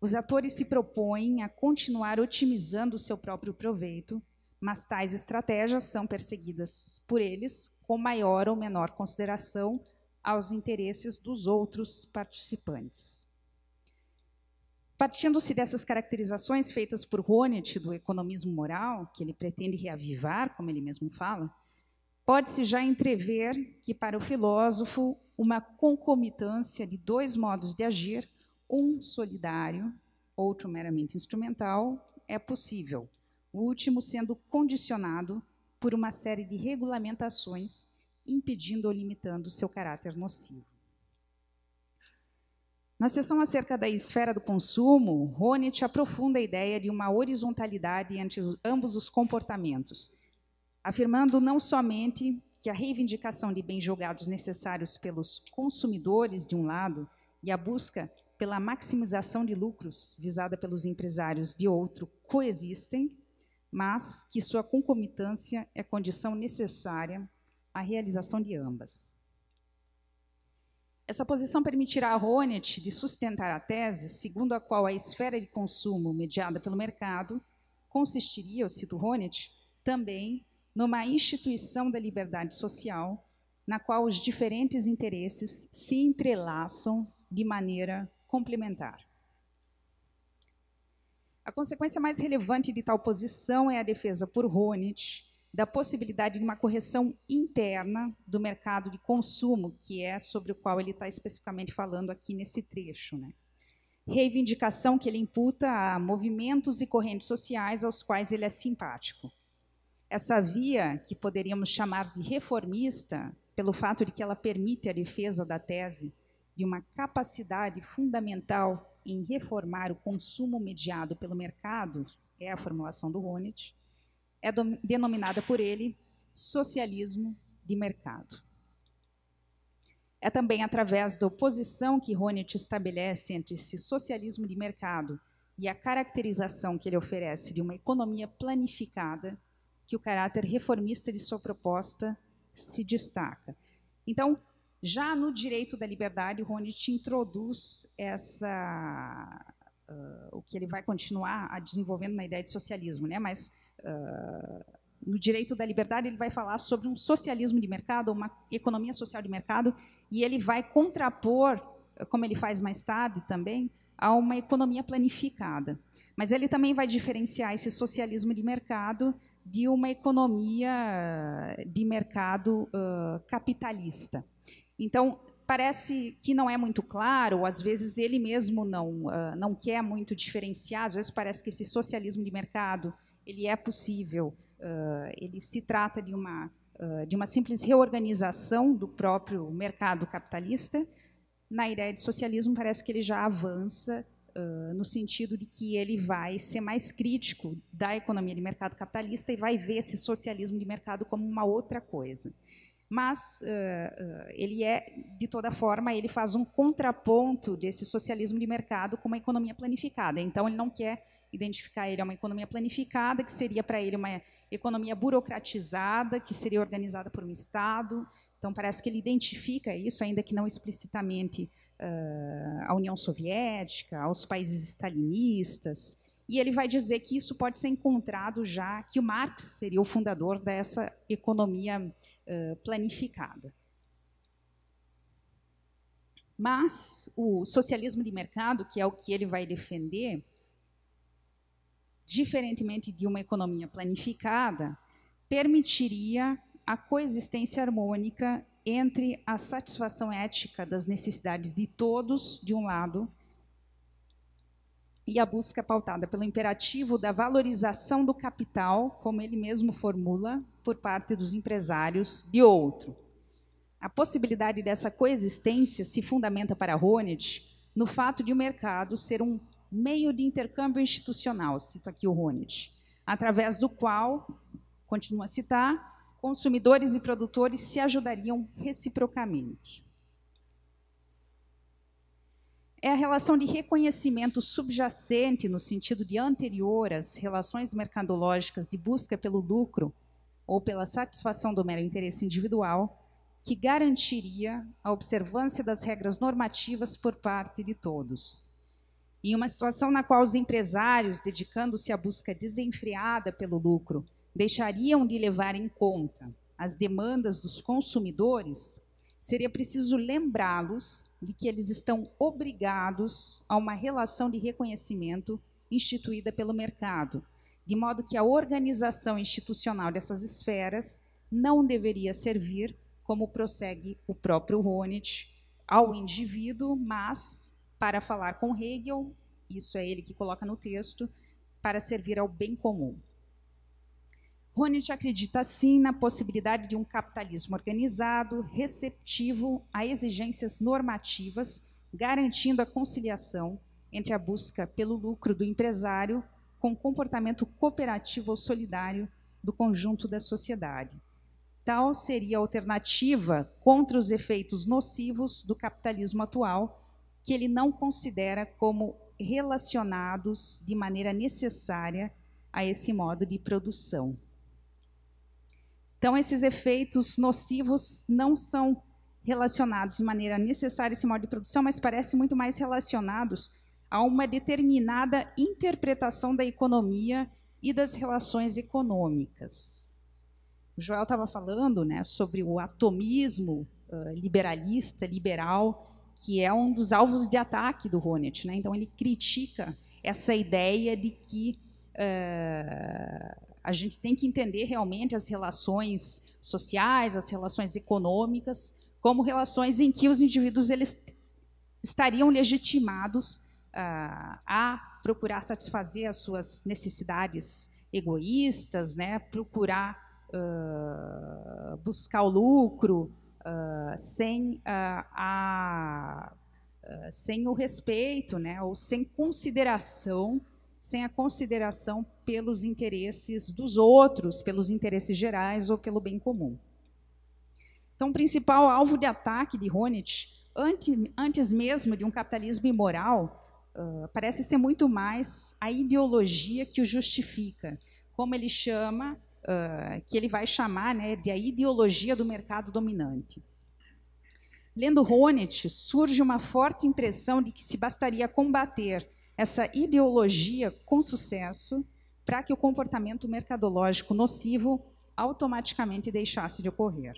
os atores se propõem a continuar otimizando seu próprio proveito, mas tais estratégias são perseguidas por eles com maior ou menor consideração aos interesses dos outros participantes. Partindo-se dessas caracterizações feitas por Honneth do economismo moral, que ele pretende reavivar, como ele mesmo fala, pode-se já entrever que para o filósofo uma concomitância de dois modos de agir, um solidário, outro meramente instrumental, é possível, o último sendo condicionado por uma série de regulamentações impedindo ou limitando seu caráter nocivo. Na sessão acerca da esfera do consumo, Honneth aprofunda a ideia de uma horizontalidade entre ambos os comportamentos, afirmando não somente que a reivindicação de bens jogados necessários pelos consumidores, de um lado, e a busca pela maximização de lucros visada pelos empresários, de outro, coexistem, mas que sua concomitância é condição necessária a realização de ambas. Essa posição permitirá a Ronit de sustentar a tese segundo a qual a esfera de consumo mediada pelo mercado consistiria, eu cito Ronit, também numa instituição da liberdade social na qual os diferentes interesses se entrelaçam de maneira complementar. A consequência mais relevante de tal posição é a defesa por Ronit da possibilidade de uma correção interna do mercado de consumo, que é sobre o qual ele está especificamente falando aqui nesse trecho. Né? Reivindicação que ele imputa a movimentos e correntes sociais aos quais ele é simpático. Essa via, que poderíamos chamar de reformista, pelo fato de que ela permite a defesa da tese de uma capacidade fundamental em reformar o consumo mediado pelo mercado, é a formulação do Ronit, é denominada por ele socialismo de mercado. É também através da oposição que Honneth estabelece entre esse socialismo de mercado e a caracterização que ele oferece de uma economia planificada que o caráter reformista de sua proposta se destaca. Então, já no direito da liberdade, Honneth introduz essa uh, o que ele vai continuar a desenvolvendo na ideia de socialismo, né? Mas ah, no direito da liberdade, ele vai falar sobre um socialismo de mercado, uma economia social de mercado, e ele vai contrapor, como ele faz mais tarde também, a uma economia planificada. Mas ele também vai diferenciar esse socialismo de mercado de uma economia de mercado uh, capitalista. Então, parece que não é muito claro, às vezes ele mesmo não, uh, não quer muito diferenciar, às vezes parece que esse socialismo de mercado ele é possível, uh, ele se trata de uma, uh, de uma simples reorganização do próprio mercado capitalista. Na ideia de socialismo, parece que ele já avança uh, no sentido de que ele vai ser mais crítico da economia de mercado capitalista e vai ver esse socialismo de mercado como uma outra coisa. Mas ele é, de toda forma, ele faz um contraponto desse socialismo de mercado com uma economia planificada. Então, ele não quer identificar ele é uma economia planificada, que seria para ele uma economia burocratizada, que seria organizada por um Estado. Então, parece que ele identifica isso, ainda que não explicitamente, uh, a União Soviética, aos países stalinistas. E ele vai dizer que isso pode ser encontrado já, que o Marx seria o fundador dessa economia uh, planificada. Mas o socialismo de mercado, que é o que ele vai defender, diferentemente de uma economia planificada, permitiria a coexistência harmônica entre a satisfação ética das necessidades de todos, de um lado, e a busca pautada pelo imperativo da valorização do capital, como ele mesmo formula, por parte dos empresários, de outro. A possibilidade dessa coexistência se fundamenta para Hornet no fato de o mercado ser um meio de intercâmbio institucional, cito aqui o Ronit, através do qual, continua a citar, consumidores e produtores se ajudariam reciprocamente. É a relação de reconhecimento subjacente, no sentido de anterior às relações mercadológicas de busca pelo lucro ou pela satisfação do mero interesse individual, que garantiria a observância das regras normativas por parte de todos. Em uma situação na qual os empresários, dedicando-se à busca desenfreada pelo lucro, deixariam de levar em conta as demandas dos consumidores, seria preciso lembrá-los de que eles estão obrigados a uma relação de reconhecimento instituída pelo mercado, de modo que a organização institucional dessas esferas não deveria servir, como prossegue o próprio Ronit, ao indivíduo, mas para falar com Hegel, isso é ele que coloca no texto, para servir ao bem comum. Ronit acredita, sim, na possibilidade de um capitalismo organizado, receptivo a exigências normativas, garantindo a conciliação entre a busca pelo lucro do empresário com o comportamento cooperativo ou solidário do conjunto da sociedade. Tal seria a alternativa contra os efeitos nocivos do capitalismo atual, que ele não considera como relacionados de maneira necessária a esse modo de produção. Então, esses efeitos nocivos não são relacionados de maneira necessária a esse modo de produção, mas parecem muito mais relacionados a uma determinada interpretação da economia e das relações econômicas. O Joel estava falando né, sobre o atomismo uh, liberalista, liberal, que é um dos alvos de ataque do Honneth. Né? Então, ele critica essa ideia de que uh, a gente tem que entender realmente as relações sociais, as relações econômicas, como relações em que os indivíduos eles estariam legitimados uh, a procurar satisfazer as suas necessidades egoístas, né? procurar uh, buscar o lucro, ah, sem, uh, a, uh, sem o respeito, né, ou sem consideração, sem a consideração pelos interesses dos outros, pelos interesses gerais ou pelo bem comum. Então, o principal alvo de ataque de Honit, antes, antes mesmo de um capitalismo imoral, Uh, parece ser muito mais a ideologia que o justifica, como ele chama ah, que ele vai chamar né, de a ideologia do mercado dominante. Lendo Honneth, surge uma forte impressão de que se bastaria combater essa ideologia com sucesso para que o comportamento mercadológico nocivo automaticamente deixasse de ocorrer.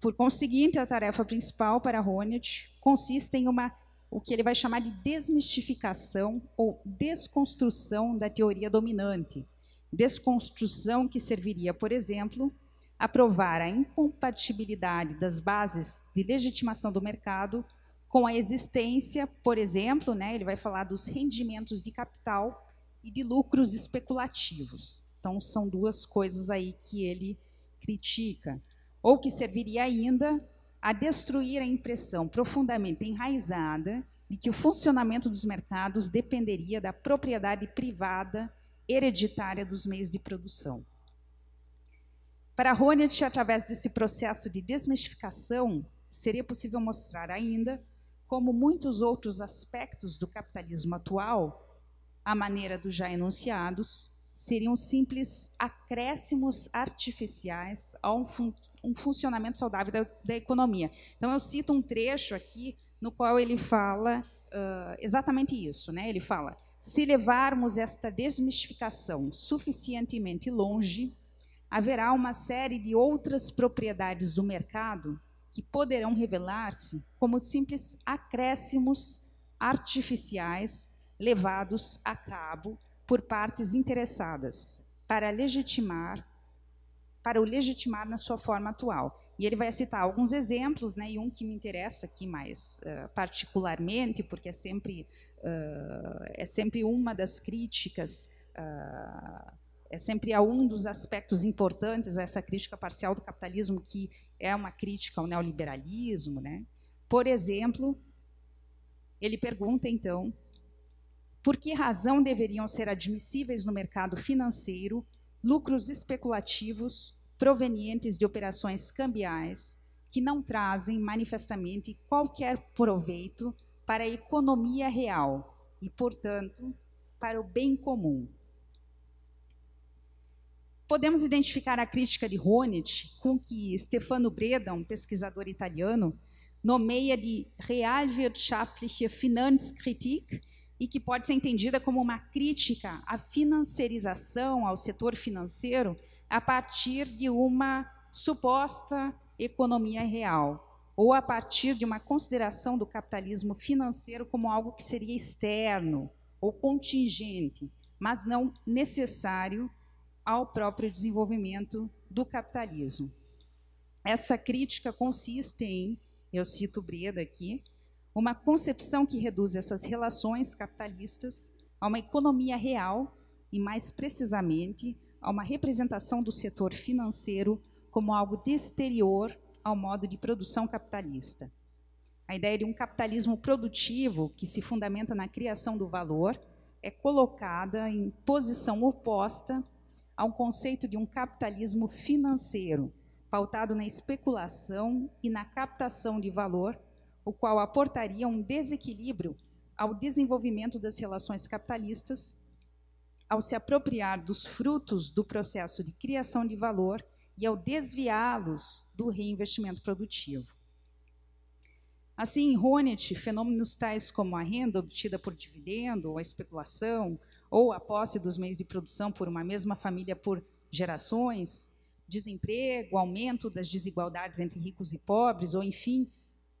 Por conseguinte, a tarefa principal para Honneth consiste em uma o que ele vai chamar de desmistificação ou desconstrução da teoria dominante, desconstrução que serviria, por exemplo, a provar a incompatibilidade das bases de legitimação do mercado com a existência, por exemplo, né, ele vai falar dos rendimentos de capital e de lucros especulativos. Então, são duas coisas aí que ele critica. Ou que serviria ainda a destruir a impressão profundamente enraizada de que o funcionamento dos mercados dependeria da propriedade privada hereditária dos meios de produção. Para Ronit, através desse processo de desmistificação, seria possível mostrar ainda como muitos outros aspectos do capitalismo atual, à maneira dos já enunciados, seriam simples acréscimos artificiais a um, fun um funcionamento saudável da, da, economia. Então, eu cito um trecho aqui no qual ele fala uh, exatamente isso. Né? Ele fala: se levarmos esta desmistificação suficientemente longe, haverá uma série de outras propriedades do mercado que poderão revelar-se como simples acréscimos artificiais levados a cabo por partes interessadas para legitimar para o legitimar na sua forma atual. E ele vai citar alguns exemplos, né, e um que me interessa aqui mais uh, particularmente, porque é sempre Uh, é sempre uma das críticas, uh, é sempre um dos aspectos importantes essa crítica parcial do capitalismo, que é uma crítica ao neoliberalismo. Né? Por exemplo, ele pergunta, então, por que razão deveriam ser admissíveis no mercado financeiro lucros especulativos provenientes de operações cambiais que não trazem manifestamente qualquer proveito para a economia real e, portanto, para o bem comum. Podemos identificar a crítica de Honneth com que Stefano Breda, um pesquisador italiano, nomeia de realwirtschaftliche Finanzkritik e que pode ser entendida como uma crítica à financiarização, ao setor financeiro, a partir de uma suposta economia real ou a partir de uma consideração do capitalismo financeiro como algo que seria externo ou contingente, mas não necessário ao próprio desenvolvimento do capitalismo. Essa crítica consiste em, eu cito Breda aqui, uma concepção que reduz essas relações capitalistas a uma economia real e, mais precisamente, a uma representação do setor financeiro como algo de exterior ao modo de produção capitalista. A ideia de um capitalismo produtivo que se fundamenta na criação do valor é colocada em posição oposta ao conceito de um capitalismo financeiro, pautado na especulação e na captação de valor, o qual aportaria um desequilíbrio ao desenvolvimento das relações capitalistas, ao se apropriar dos frutos do processo de criação de valor e ao desviá-los do reinvestimento produtivo. Assim, em Honneth, fenômenos tais como a renda obtida por dividendo, ou a especulação, ou a posse dos meios de produção por uma mesma família por gerações, desemprego, aumento das desigualdades entre ricos e pobres, ou enfim,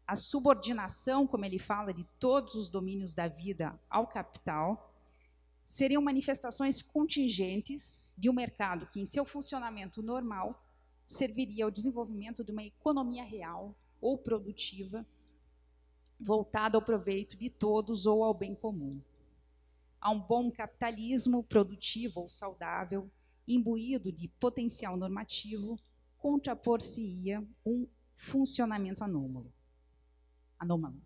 a subordinação, como ele fala, de todos os domínios da vida ao capital, seriam manifestações contingentes de um mercado que, em seu funcionamento normal, serviria ao desenvolvimento de uma economia real ou produtiva voltada ao proveito de todos ou ao bem comum. A um bom capitalismo produtivo ou saudável, imbuído de potencial normativo, contrapor-se-ia um funcionamento anômalo. anômalo.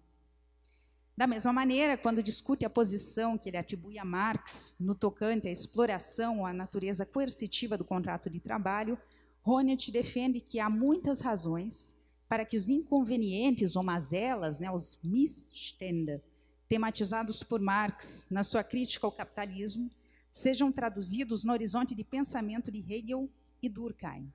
Da mesma maneira, quando discute a posição que ele atribui a Marx no tocante à exploração ou à natureza coercitiva do contrato de trabalho, Honneth defende que há muitas razões para que os inconvenientes ou mazelas, né, os Missstände, tematizados por Marx na sua crítica ao capitalismo, sejam traduzidos no horizonte de pensamento de Hegel e Durkheim,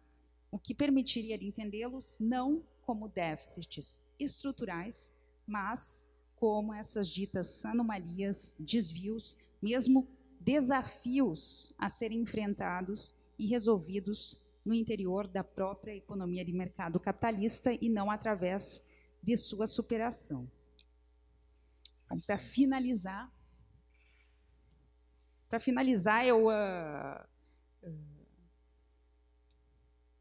o que permitiria entendê-los não como déficits estruturais, mas como essas ditas anomalias, desvios, mesmo desafios a serem enfrentados e resolvidos no interior da própria economia de mercado capitalista e não através de sua superação. Assim. Então, para finalizar, para finalizar eu uh,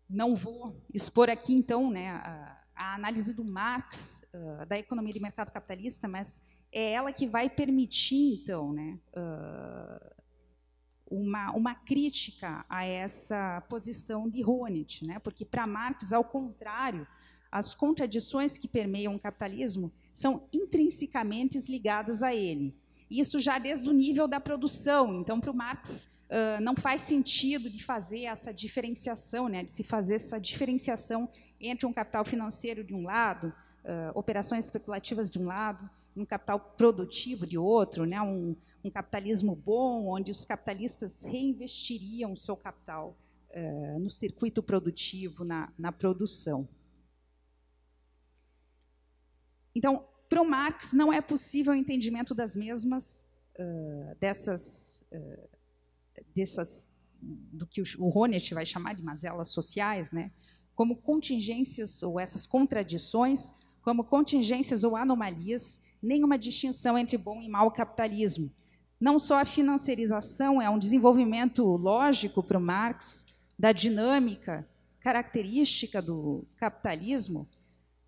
não vou expor aqui então, né, a, a análise do Marx, uh, da economia de mercado capitalista, mas é ela que vai permitir, então, né, uh, uma, uma crítica a essa posição de Ronit, né, porque para Marx, ao contrário, as contradições que permeiam o capitalismo são intrinsecamente ligadas a ele. Isso já desde o nível da produção. Então, para o Marx, não faz sentido de fazer essa diferenciação, né, de se fazer essa diferenciação entre um capital financeiro de um lado, uh, operações especulativas de um lado, um capital produtivo de outro, né, um, um capitalismo bom, onde os capitalistas reinvestiriam o seu capital uh, no circuito produtivo, na, na produção. Então, para o Marx, não é possível o entendimento das mesmas, uh, dessas uh, dessas do que o honest vai chamar de mazelas sociais, né? como contingências ou essas contradições, como contingências ou anomalias, nenhuma distinção entre bom e mau capitalismo. Não só a financiarização é um desenvolvimento lógico para o Marx da dinâmica característica do capitalismo,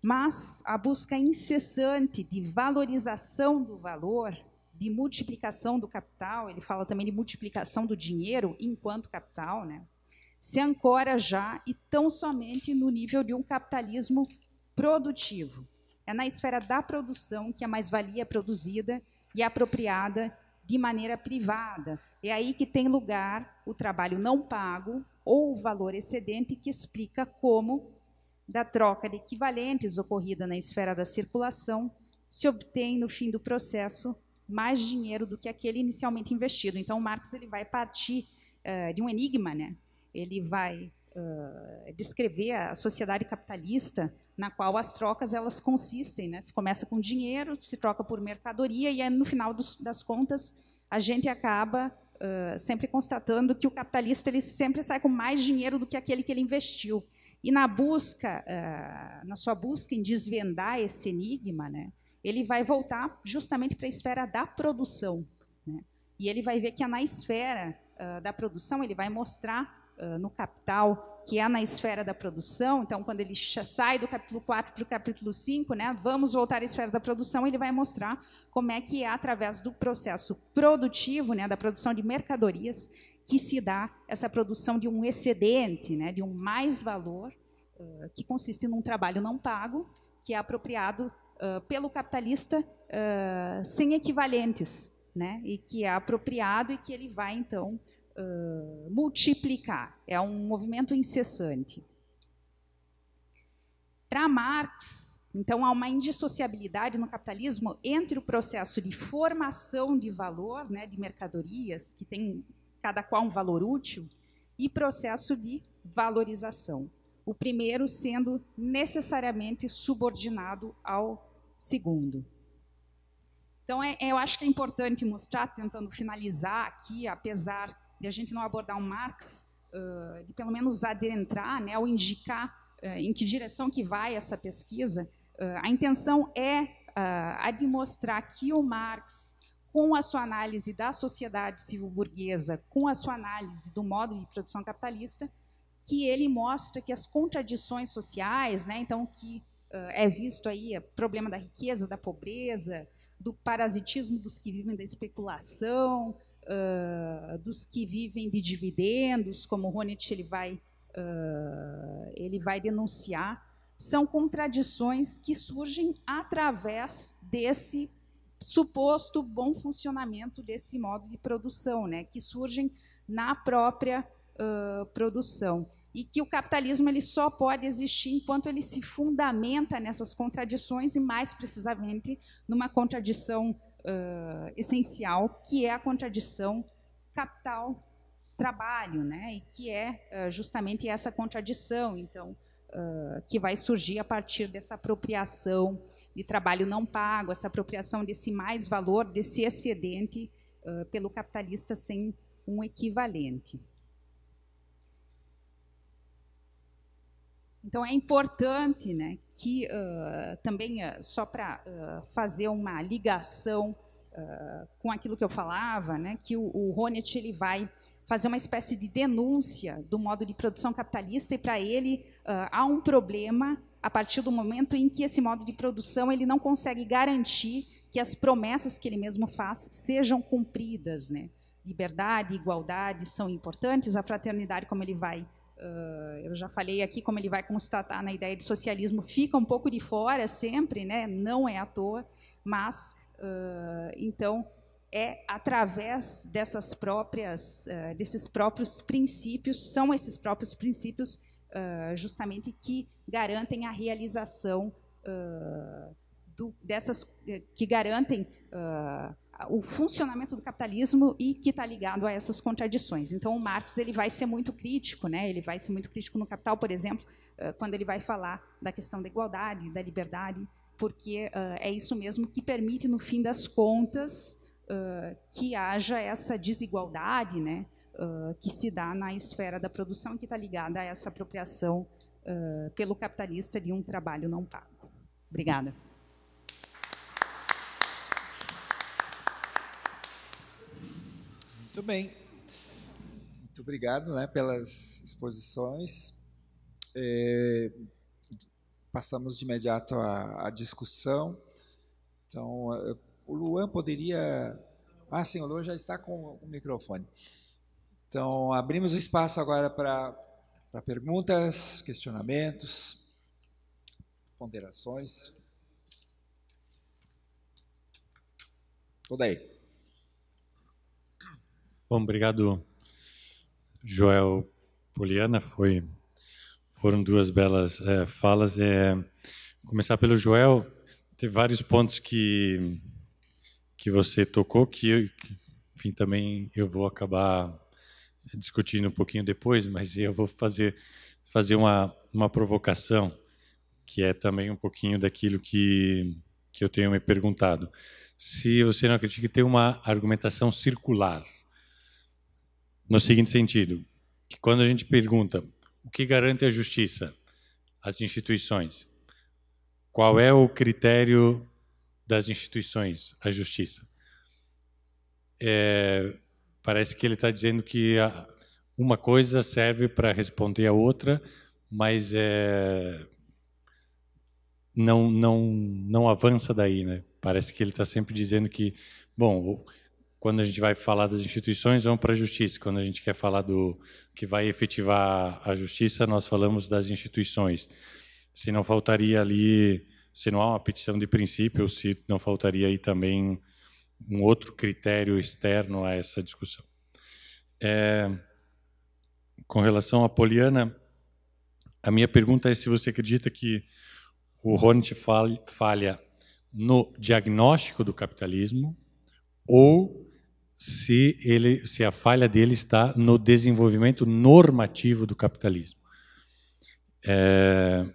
mas a busca incessante de valorização do valor de multiplicação do capital, ele fala também de multiplicação do dinheiro enquanto capital, né? se ancora já e tão somente no nível de um capitalismo produtivo. É na esfera da produção que a mais-valia é produzida e apropriada de maneira privada. É aí que tem lugar o trabalho não pago ou o valor excedente que explica como da troca de equivalentes ocorrida na esfera da circulação se obtém no fim do processo mais dinheiro do que aquele inicialmente investido. Então, Marx ele vai partir uh, de um enigma, né? Ele vai uh, descrever a sociedade capitalista na qual as trocas elas consistem, né? Se começa com dinheiro, se troca por mercadoria e aí, no final dos, das contas a gente acaba uh, sempre constatando que o capitalista ele sempre sai com mais dinheiro do que aquele que ele investiu. E na busca, na sua busca em desvendar esse enigma, né? ele vai voltar justamente para a esfera da produção. Né? E ele vai ver que é na esfera uh, da produção, ele vai mostrar uh, no capital que é na esfera da produção. Então, quando ele sai do capítulo 4 para o capítulo 5, né, vamos voltar à esfera da produção, ele vai mostrar como é que é através do processo produtivo, né, da produção de mercadorias, que se dá essa produção de um excedente, né, de um mais valor, uh, que consiste num trabalho não pago, que é apropriado ah, pelo capitalista uh, sem equivalentes, né? E que é apropriado e que ele vai então uh, multiplicar. É um movimento incessante. Para Marx, então há uma indissociabilidade no capitalismo entre o processo de formação de valor, né, de mercadorias que tem cada qual um valor útil, e processo de valorização o primeiro sendo necessariamente subordinado ao segundo. Então, é, é, eu acho que é importante mostrar, tentando finalizar aqui, apesar de a gente não abordar o Marx, uh, de pelo menos adentrar, né, ou indicar uh, em que direção que vai essa pesquisa, uh, a intenção é a de mostrar que o Marx, com a sua análise da sociedade civil-burguesa, com a sua análise do modo de produção capitalista, que ele mostra que as contradições sociais, né, então que uh, é visto aí o problema da riqueza, da pobreza, do parasitismo dos que vivem da especulação, uh, dos que vivem de dividendos, como o ele vai, uh, ele vai denunciar, são contradições que surgem através desse suposto bom funcionamento desse modo de produção, né, que surgem na própria uh, produção e que o capitalismo ele só pode existir enquanto ele se fundamenta nessas contradições e mais precisamente numa contradição uh, essencial que é a contradição capital trabalho, né? E que é uh, justamente essa contradição, então, uh, que vai surgir a partir dessa apropriação de trabalho não pago, essa apropriação desse mais valor, desse excedente pelo capitalista sem um equivalente. Então, é importante né, que, uh, também, uh, só para uh, fazer uma ligação com aquilo que eu falava, né, que o, o ele vai fazer uma espécie de denúncia do modo de produção capitalista e, para ele, há um problema a partir do momento em que esse modo de produção ele não consegue garantir que as promessas que ele mesmo faz sejam cumpridas. Né? Liberdade, igualdade são importantes, a fraternidade, como ele vai uh, eu já falei aqui como ele vai constatar na ideia de socialismo, fica um pouco de fora sempre, né? não é à toa, mas, uh, então, é através dessas próprias, uh, desses próprios princípios, são esses próprios princípios justamente que garantem a realização do, dessas, eh, que garantem o funcionamento do capitalismo e que está ligado a essas contradições. Então, o Marx ele vai ser muito crítico, né? ele vai ser muito crítico no Capital, por exemplo, eh, quando ele vai falar da questão da igualdade, da liberdade, porque eh, é isso mesmo que permite, no fim das contas, eh, que haja essa desigualdade né? que se dá na esfera da produção, que está ligada a essa apropriação pelo capitalista de um trabalho não pago. Obrigada. Muito bem. Muito obrigado né, pelas exposições. É, passamos de imediato à, à discussão. Então, o Luan poderia. Ah, sim, o Luan já está com o microfone. Então, abrimos o espaço agora para, perguntas, questionamentos, ponderações. Odair. Bom, obrigado, Joel Poliana. Foi, foram duas belas é, falas. É, começar pelo Joel. Tem vários pontos que que você tocou que, eu, que enfim, também eu vou acabar discutindo um pouquinho depois, mas eu vou fazer fazer uma uma provocação que é também um pouquinho daquilo que que eu tenho me perguntado. Se você não acredita que tem uma argumentação circular, no seguinte sentido, que quando a gente pergunta o que garante a justiça, as instituições, qual é o critério das instituições, a justiça? É, parece que ele está dizendo que uma coisa serve para responder a outra, mas é, não, não, não avança daí, né? Parece que ele está sempre dizendo que, bom, quando a gente vai falar das instituições, vamos para a justiça. Quando a gente quer falar do que vai efetivar a justiça, nós falamos das instituições. Se não faltaria ali, se não há uma petição de princípio, se não faltaria aí também um outro critério externo a essa discussão. É, com relação à Poliana, a minha pergunta é se você acredita que o Hornet falha no diagnóstico do capitalismo ou se, ele, se a falha dele está no desenvolvimento normativo do capitalismo. É,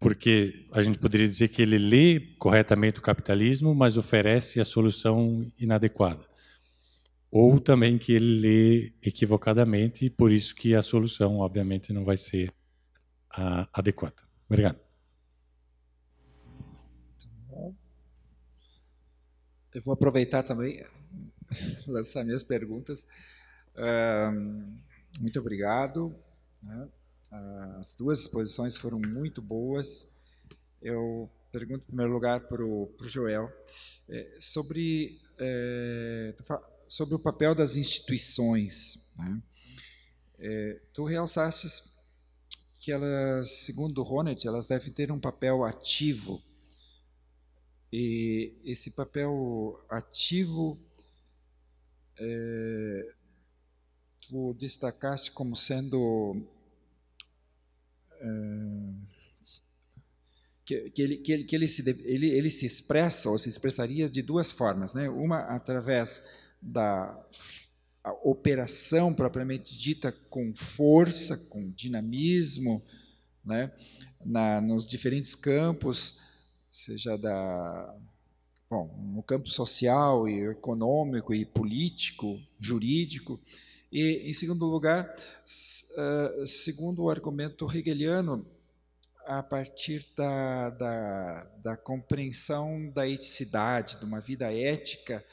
porque a gente poderia dizer que ele lê corretamente o capitalismo, mas oferece a solução inadequada. Ou também que ele lê equivocadamente, e por isso que a solução, obviamente, não vai ser a, adequada. Obrigado. Eu vou aproveitar também, [laughs] lançar minhas perguntas. muito obrigado. Né? As duas exposições foram muito boas. Eu pergunto, em primeiro lugar, para o Joel, é, sobre, é, sobre o papel das instituições. Né? É, tu realçaste que elas, segundo o Honneth, elas devem ter um papel ativo e esse papel ativo, é, tu destacaste como sendo. É, que, que, ele, que, ele, que ele, se, ele, ele se expressa ou se expressaria de duas formas. Né? Uma através da operação propriamente dita com força, com dinamismo, né? Na, nos diferentes campos, seja da bom, no campo social e econômico e político, jurídico. E, em segundo lugar, eh, segundo o argumento hegeliano, a partir da, da, da compreensão da eticidade, de uma vida ética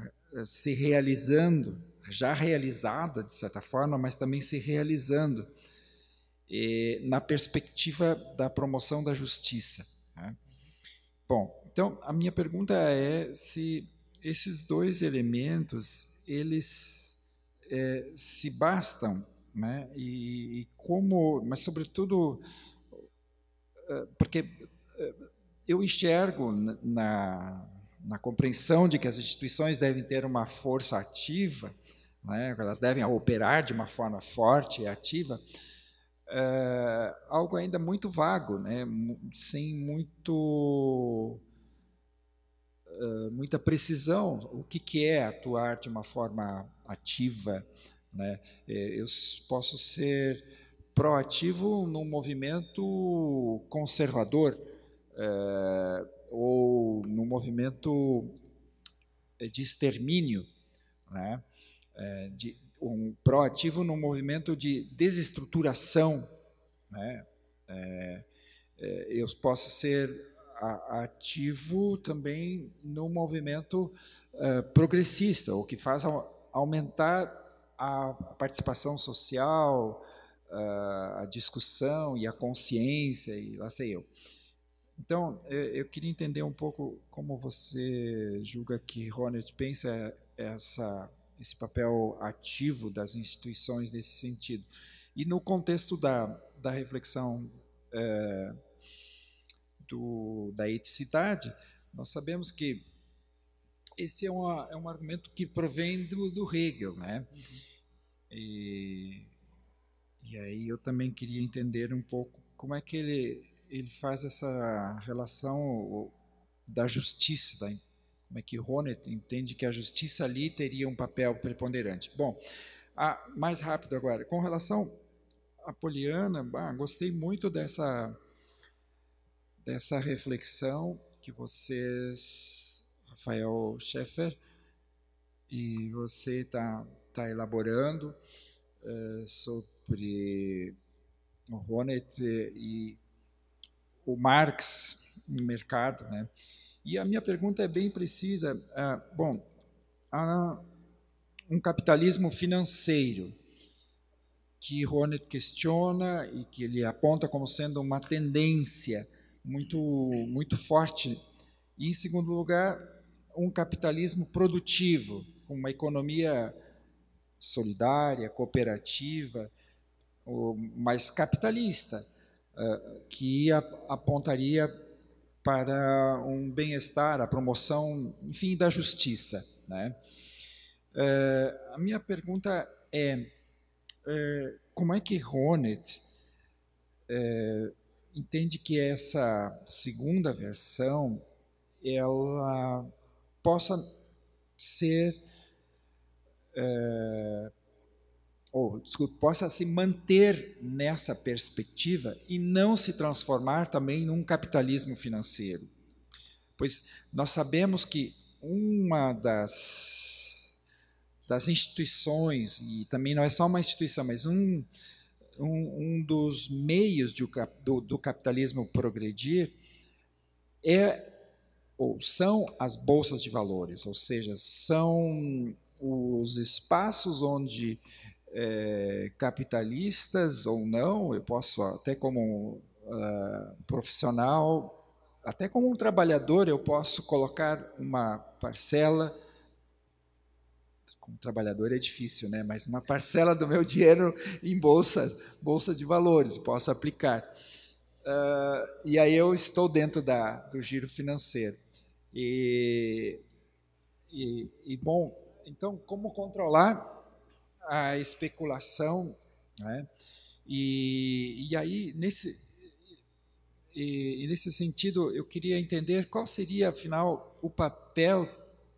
eh, eh, se realizando, já realizada de certa forma, mas também se realizando, na perspectiva da promoção da justiça. Né? Bom, então a minha pergunta é se esses dois elementos eles é, se bastam, né? E, e, como, mas sobretudo é, porque é, eu enxergo na, na compreensão de que as instituições devem ter uma força ativa, né? elas devem operar de uma forma forte e ativa, é, algo ainda muito vago, né? sem muito, é, muita precisão. O que, que é atuar de uma forma ativa? Né? Eh, eu posso ser proativo num movimento conservador é, ou num movimento de extermínio, né? de, um proativo no movimento de desestruturação, né? É, é, eu posso ser a, ativo também no movimento é, progressista, o que faz a, aumentar a participação social, a discussão e a consciência, e lá sei eu. Então, é, eu queria entender um pouco como você julga que Ronald pensa essa esse papel ativo das instituições nesse sentido. E no contexto da, da reflexão é, do, da eticidade, nós sabemos que esse é, uma, é um argumento que provém do, do Hegel, né? Uhum. E, e aí eu também queria entender um pouco como é que ele, ele faz essa relação da justiça, da como é que Ronet entende que a justiça ali teria um papel preponderante. Bom, a, mais rápido agora. Com relação à Poliana, ah, gostei muito dessa, dessa reflexão que vocês, Rafael Schaeffer, e você está tá elaborando eh, sobre Ronet e o Marx no mercado, né? E a minha pergunta é bem precisa. É, bom, há um capitalismo financeiro que Honneth questiona e que ele aponta como sendo uma tendência muito, muito forte. E, em segundo lugar, um capitalismo produtivo, com uma economia solidária, cooperativa, mais capitalista, é, que apontaria para um bem-estar, a promoção, enfim, da justiça. Né? É, a minha pergunta é, é, como é que Honneth eh, é, entende que essa segunda versão ela possa ser ou possa se manter nessa perspectiva e não se transformar também num capitalismo financeiro. Pois nós sabemos que uma das, das instituições, e também não é só uma instituição, mas um, um, um dos meios de, do, do capitalismo progredir é ou são as bolsas de valores, ou seja, são os espaços onde é, capitalistas ou não, eu posso, até como uh, profissional, até como um trabalhador, eu posso colocar uma parcela. Como trabalhador é difícil, né? Mas uma parcela do meu [laughs] dinheiro em bolsa, bolsa de valores, posso aplicar. Uh, e aí eu estou dentro da, do giro financeiro. E, e, e bom, então como controlar a especulação. Né? E, e aí, nesse, e, e nesse sentido, eu queria entender qual seria, afinal, o papel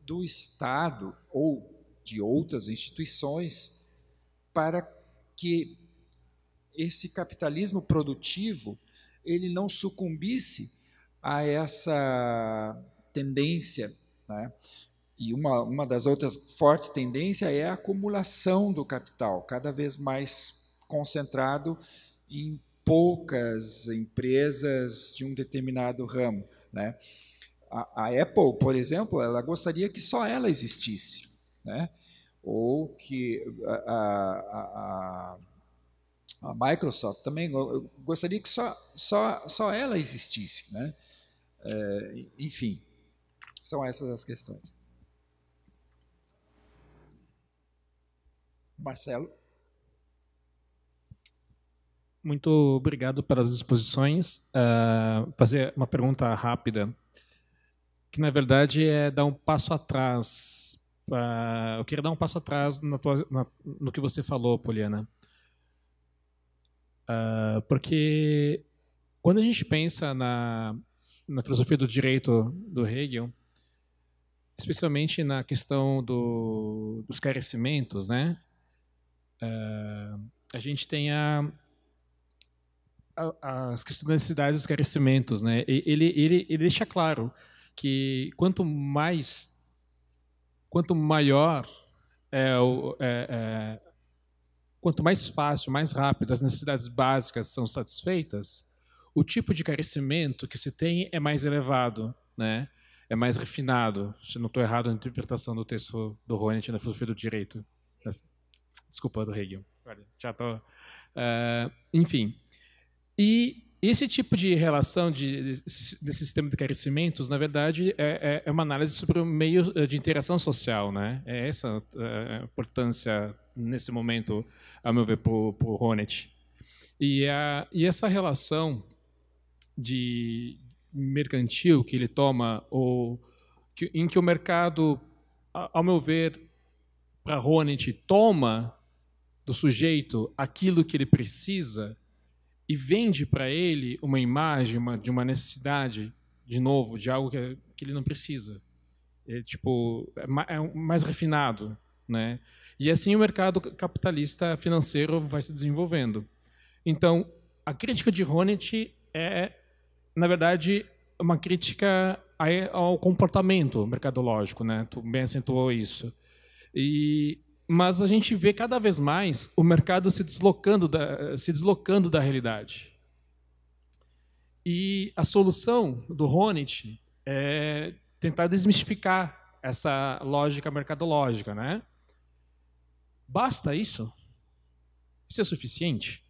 do Estado ou de outras instituições para que esse capitalismo produtivo ele não sucumbisse a essa tendência né, e uma, uma das outras fortes tendências é a acumulação do capital, cada vez mais concentrado em poucas empresas de um determinado ramo. Né? A, a Apple, por exemplo, ela gostaria que só ela existisse, né? ou que a, a, a, a Microsoft também gostaria que só, só, só ela existisse. Né? É, enfim, são essas as questões. Marcelo. Muito obrigado pelas exposições. Uh, fazer uma pergunta rápida, que na verdade é dar um passo atrás. Uh, eu queria dar um passo atrás na tua, na, no que você falou, Poliana. Uh, porque quando a gente pensa na, na filosofia do direito do Hegel, especialmente na questão do, dos carecimentos, né? Uh, a gente tem a, a, as questões da necessidade dos crescimentos. Né? Ele, ele, ele deixa claro que quanto mais, quanto maior é, o, é, é quanto mais fácil, mais rápido as necessidades básicas são satisfeitas, o tipo de carecimento que se tem é mais elevado, né? é mais refinado, se não estou errado na interpretação do texto do Ronit na filosofia do direito. Desculpa, do Hegel. Já tô, uh, enfim. E esse tipo de relação de, de sistema de carecimentos, na verdade, é, é, é, uma análise sobre o meio eh, de interação social. Né? É essa eh, a importância, nesse momento, a meu ver, para o Honet. E, a, e essa relação de mercantil que ele toma, ou que, em que o mercado, ao meu ver, para Ronit toma do sujeito aquilo que ele precisa e vende para ele uma imagem uma, de uma necessidade, de novo, de algo que, é, que ele não precisa. É, tipo, é, é mais refinado. Né? E assim o mercado capitalista financeiro vai se desenvolvendo. Então, a crítica de Honneth é, na verdade, uma crítica ao comportamento mercadológico, né? Tu bem acentuou isso. E, mas a gente vê cada vez mais o mercado se deslocando da, se deslocando da realidade. E a solução do Honit é tentar desmistificar essa lógica mercadológica, né? Basta isso? Isso é suficiente?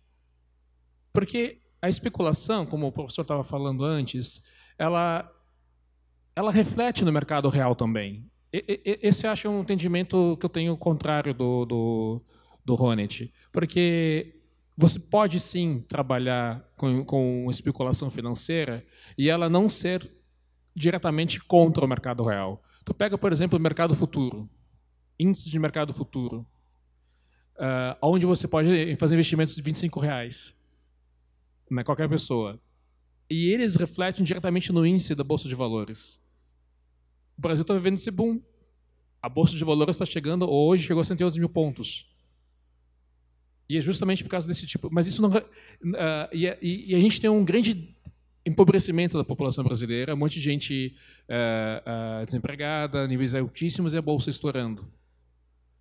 Porque a especulação, como o professor estava falando antes, ela, ela reflete no mercado real também. Esse acho um entendimento que eu tenho contrário do, do, do porque você pode sim trabalhar com, com especulação financeira e ela não ser diretamente contra o mercado real. Tu pega, por exemplo, o mercado futuro, índice de mercado futuro, uh, onde você pode fazer investimentos de 25 reais, né, qualquer pessoa. E eles refletem diretamente no índice da Bolsa de Valores. O Brasil está vivendo esse boom. A bolsa de valores está chegando, hoje chegou a 111 mil pontos. E é justamente por causa desse tipo. Mas isso não. Uh, e, e, a gente tem um grande empobrecimento da população brasileira, um monte de gente uh, uh, desempregada, níveis altíssimos e a bolsa estourando.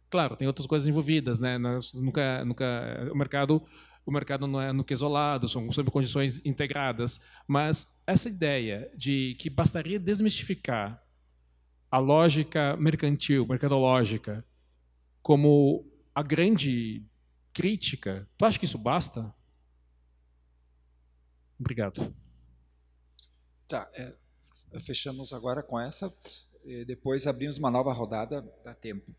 Claro, tem outras coisas envolvidas, né? Nós é, nunca, nunca, o mercado, o mercado não é nunca é isolado, são sob condições integradas. Mas essa ideia de que bastaria desmistificar a lógica mercantil, mercadológica, como a grande crítica, tu acha que isso basta? Obrigado. Tá, é, fechamos agora com essa, depois abrimos uma nova rodada, dá tempo.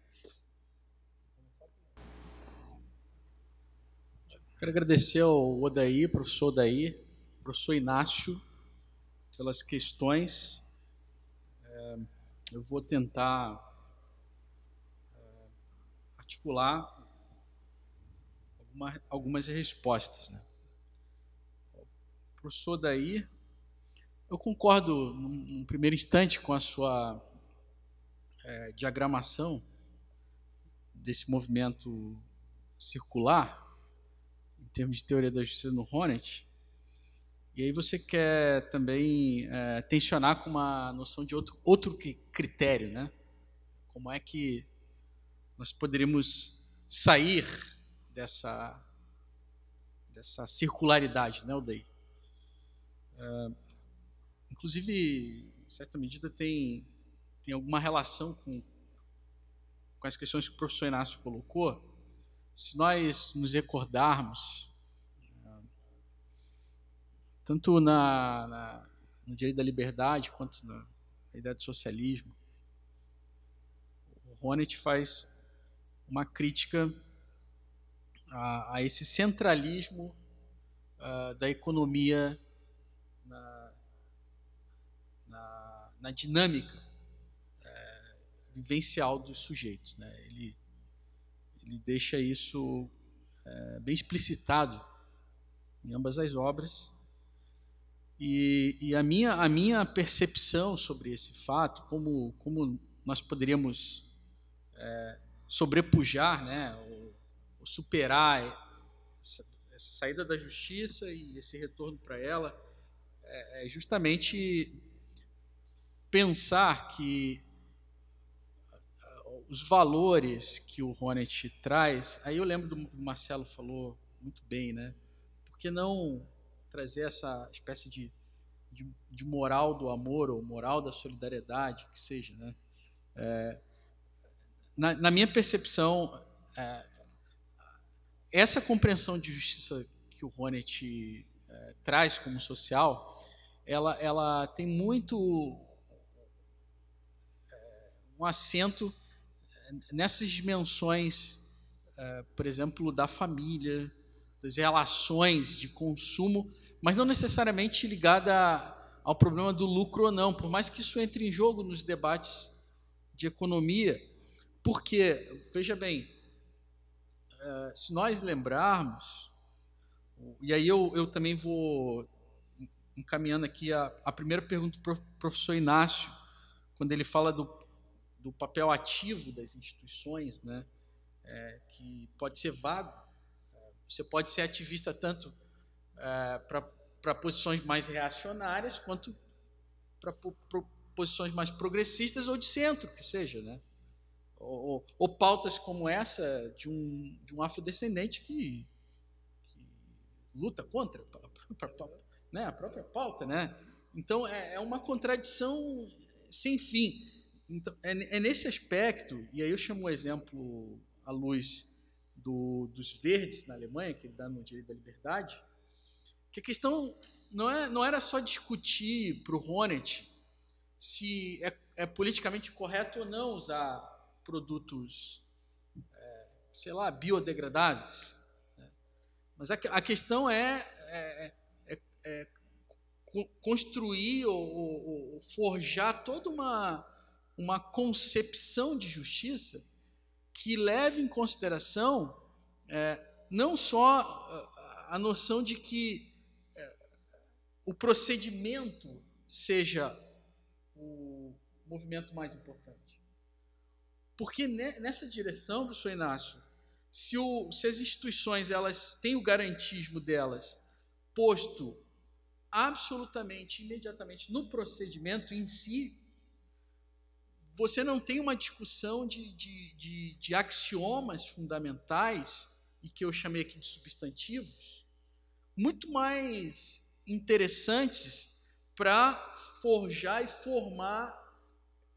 Quero agradecer ao Odaí, professor Odaí, professor Inácio, pelas questões eu vou tentar eh, articular algumas respostas. Né? professor Daí, eu concordo num, num, primeiro instante com a sua é, diagramação desse movimento circular, em termos de teoria da justiça no Hornet. E aí você quer também é, tensionar com uma noção de outro, outro critério, né? Como é que nós poderíamos sair dessa, dessa circularidade, né, Odei? É, inclusive, em certa medida, tem, tem alguma relação com, com as questões que o professor Inácio colocou. Se nós nos recordarmos tanto na, na, no direito da liberdade quanto na ideia do socialismo, o Honneth faz uma crítica a, a esse centralismo uh, da economia na, na, na dinâmica uh, vivencial dos sujeitos. Né? Ele, ele deixa isso uh, bem explicitado em ambas as obras. E, e, a, minha, a minha percepção sobre esse fato, como, como nós poderíamos é, sobrepujar, né, ou, ou superar essa, essa, saída da justiça e esse retorno para ela, é, é justamente pensar que os valores que o Ronet traz, aí eu lembro do Marcelo falou muito bem, né? porque não trazer essa espécie de, de, de, moral do amor ou moral da solidariedade, que seja. Né? É, na, na, minha percepção, é, essa compreensão de justiça que o Honneth é, traz como social, ela, ela tem muito é, um assento é, nessas dimensões, é, por exemplo, da família, das relações de consumo, mas não necessariamente ligada ao problema do lucro ou não, por mais que isso entre em jogo nos debates de economia, porque, veja bem, é, se nós lembrarmos, e aí eu, eu também vou encaminhando aqui a, a primeira pergunta para o professor Inácio, quando ele fala do, do papel ativo das instituições, né, é, que pode ser vago, você pode ser ativista tanto é, para posições mais reacionárias quanto para posições mais progressistas ou de centro, que seja, né? Ou, ou, ou pautas como essa de um, de um afrodescendente que, que luta contra pra, pra, pra, né? a própria pauta, né? Então é, é uma contradição sem fim. Então, é, é, nesse aspecto, e aí eu chamo o exemplo à luz do, dos verdes na Alemanha, que ele dá no Direito da Liberdade, que a questão não, é, não era só discutir para o Honet se é, é, politicamente correto ou não usar produtos, é, sei lá, biodegradáveis. Né? Mas a, a, questão é, é, é, é construir ou, ou, ou forjar toda uma, uma concepção de justiça que leve em consideração é, não só é, a noção de que é, o procedimento seja o movimento mais importante. Porque nessa direção, professor Inácio, se, o, se as instituições elas têm o garantismo delas posto absolutamente, imediatamente no procedimento em si, você não tem uma discussão de, de, de, de axiomas fundamentais, e que eu chamei aqui de substantivos, muito mais interessantes para forjar e formar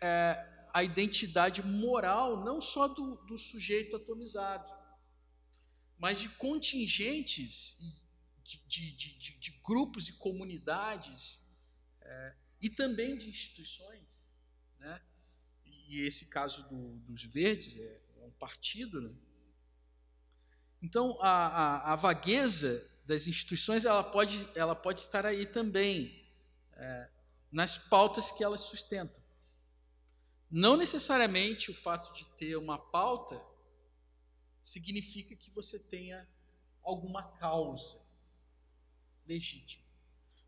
é, a identidade moral, não só do, do, sujeito atomizado, mas de contingentes, de, de, de, de grupos e comunidades, é, e também de instituições, né? e esse caso do, dos verdes é, é, um partido. Né? Então, a, a, a, vagueza das instituições ela pode, ela pode estar aí também, é, nas pautas que elas sustentam. Não necessariamente o fato de ter uma pauta significa que você tenha alguma causa legítima.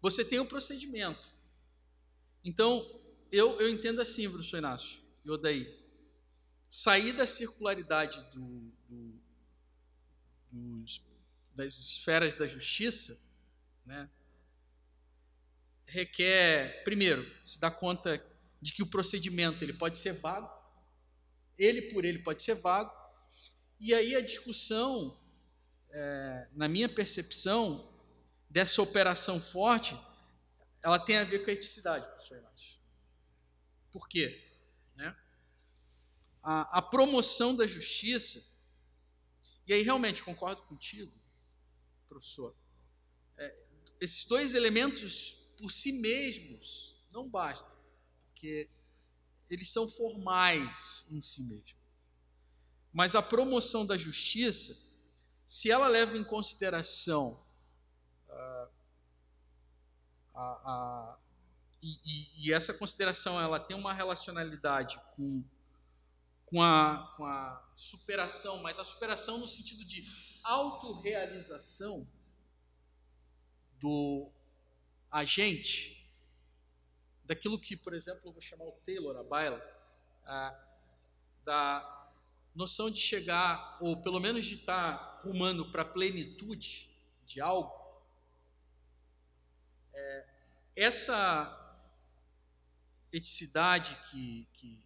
Você tem um procedimento. Então, eu, eu entendo assim, professor Inácio e daí Sair da circularidade do, do, das esferas da justiça né, requer, primeiro, se dar conta de que o procedimento ele pode ser vago, ele por ele pode ser vago, e aí a discussão, é, na minha percepção, dessa operação forte, ela tem a ver com a eticidade, professor Inácio. Por quê? a, a promoção da justiça, e aí realmente concordo contigo, professor, é, esses dois elementos por si mesmos não bastam, porque eles são formais em si mesmos. Mas a promoção da justiça, se ela leva em consideração uh, a, a, e, e, e essa consideração ela tem uma relacionalidade com com a, com a superação, mas a superação no sentido de autorrealização do agente, daquilo que, por exemplo, eu vou chamar o Taylor, a baila, a, da noção de chegar, ou pelo menos de estar rumando para a plenitude de algo, é, essa eticidade que, que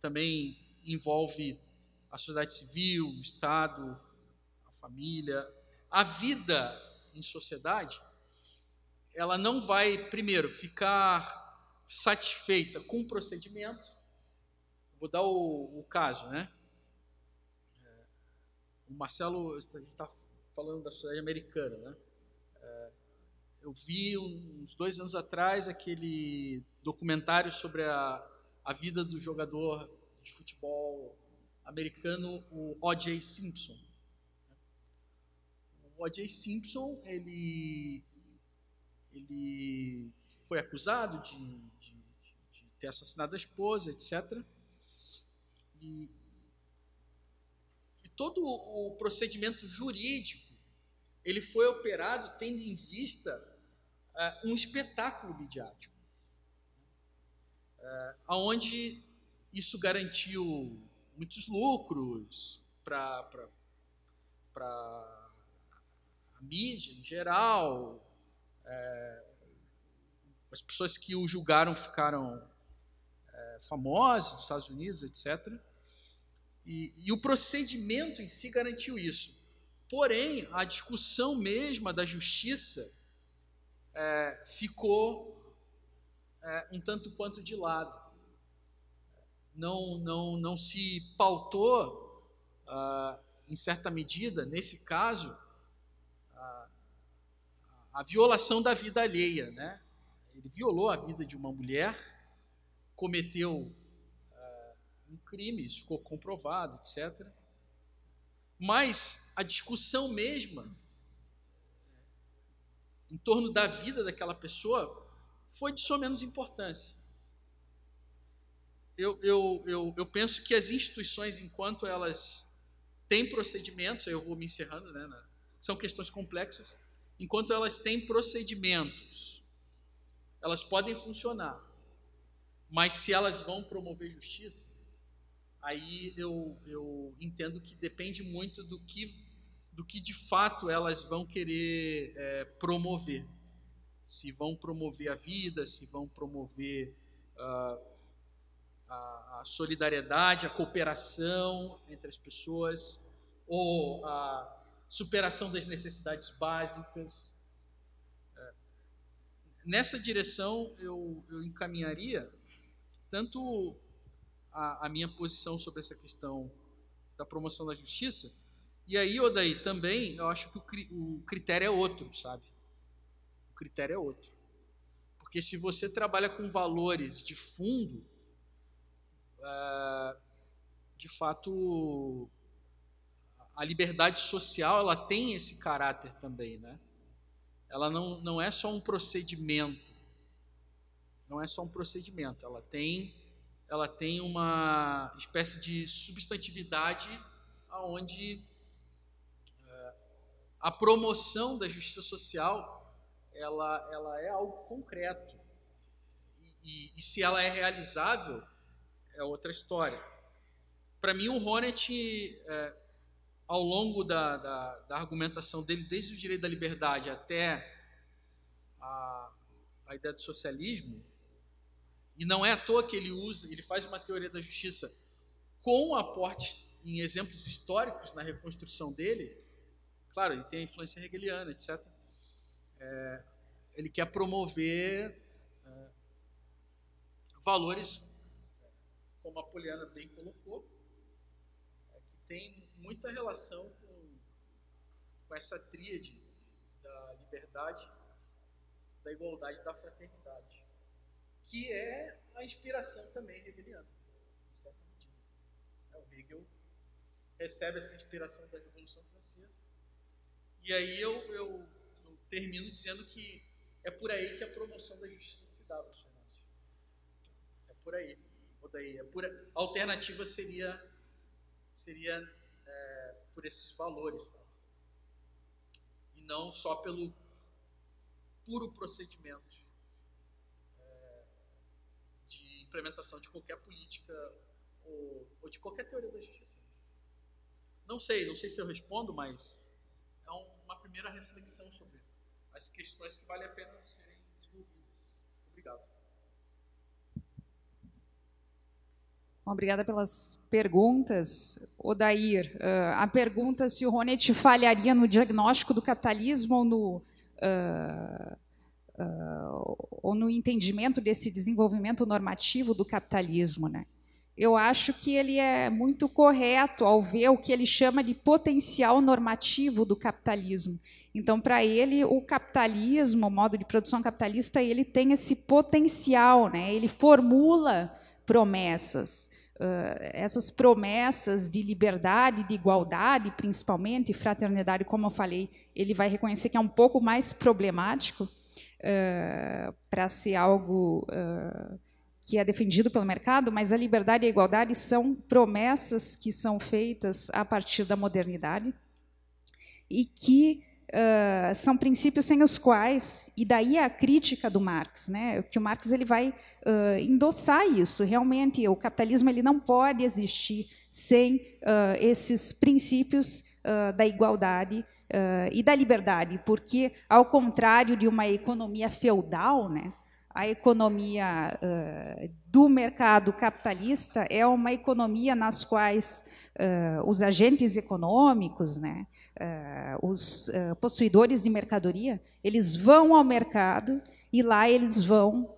também envolve a sociedade civil, o Estado, a família, a vida em sociedade, ela não vai, primeiro, ficar satisfeita com o procedimento. Vou dar o, o caso, né? É, o Marcelo, a gente está falando da sociedade americana, né? É, eu vi uns dois anos atrás aquele documentário sobre a a vida do jogador de futebol americano, o O.J. Simpson. O O.J. Simpson, ele, ele foi acusado de, de, de, ter assassinado a esposa, etc. E, e todo o procedimento jurídico ele foi operado tendo em vista uh, um espetáculo midiático. Ah, aonde isso garantiu muitos lucros para a mídia em geral. É, as pessoas que o julgaram ficaram é, famosas nos Estados Unidos, etc. E, e, o procedimento em si garantiu isso. Porém, a discussão mesma da justiça é, ficou é, um tanto quanto de lado. Não, não, não se pautou, ah, em certa medida, nesse caso, ah, a violação da vida alheia. Né? Ele violou a vida de uma mulher, cometeu ah, um crime, isso ficou comprovado, etc. Mas a discussão mesma em torno da vida daquela pessoa foi de só menos importância. Eu, eu, eu, eu penso que as instituições, enquanto elas têm procedimentos, aí eu vou me encerrando, né, são questões complexas, enquanto elas têm procedimentos, elas podem funcionar, mas se elas vão promover justiça, aí eu, eu entendo que depende muito do que, do que de fato elas vão querer é, promover se vão promover a vida, se vão promover uh, a, a, solidariedade, a cooperação entre as pessoas, ou a superação das necessidades básicas. Uh, nessa direção eu, eu encaminharia tanto a, a minha posição sobre essa questão da promoção da justiça, e aí, Odaí, também eu acho que o, critério é outro, sabe? critério é outro. Porque se você trabalha com valores de fundo, é, de fato, a liberdade social ela tem esse caráter também, né? Ela não, não é só um procedimento, não é só um procedimento, ela tem ela tem uma espécie de substantividade aonde é, a promoção da justiça social ela, ela é algo concreto. E, e, e se ela é realizável, é outra história. Para mim, o Hornet, é, ao longo da, da, da, argumentação dele, desde o direito da liberdade até a, a ideia do socialismo, e não é à toa que ele usa, ele faz uma teoria da justiça com aporte em exemplos históricos na reconstrução dele. Claro, ele tem a influência hegeliana, etc. É, ele quer promover é, valores, como a Poliana bem colocou, é, que tem muita relação com, com essa tríade da liberdade, da igualdade e da fraternidade, que é a inspiração também hegeliana, em é, O Hegel recebe essa inspiração da Revolução Francesa. E aí eu, eu, eu termino dizendo que é por aí que a promoção da justiça se dá, professor Márcio. É por aí. Daí, é por, a alternativa seria, seria é, por esses valores. Sabe? E não só pelo puro procedimento é, de implementação de qualquer política ou, ou de qualquer teoria da justiça. Não sei, não sei se eu respondo, mas é uma primeira reflexão sobre as questões que vale a pena serem desenvolvidas. Obrigado. Bom, obrigada pelas perguntas. Odair, uh, a pergunta se o Ronet falharia no diagnóstico do capitalismo ou no, uh, uh, ou no entendimento desse desenvolvimento normativo do capitalismo, né? eu acho que ele é muito correto ao ver o que ele chama de potencial normativo do capitalismo. Então, para ele, o capitalismo, o modo de produção capitalista, ele tem esse potencial, né? ele formula promessas. Uh, essas promessas de liberdade, de igualdade, principalmente, fraternidade, como eu falei, ele vai reconhecer que é um pouco mais problemático uh, ah, para ser algo. Uh, que é defendido pelo mercado, mas a liberdade e a igualdade são promessas que são feitas a partir da modernidade e que uh, são princípios sem os quais e daí a crítica do Marx, né? Que o Marx ele vai uh, endossar isso. Realmente, o capitalismo ele não pode existir sem uh, esses princípios Uh, da igualdade uh, e da liberdade, porque, ao contrário de uma economia feudal, né, a economia uh, do mercado capitalista é uma economia nas quais uh, os agentes econômicos, né, uh, os possuidores de mercadoria, eles vão ao mercado e lá eles vão,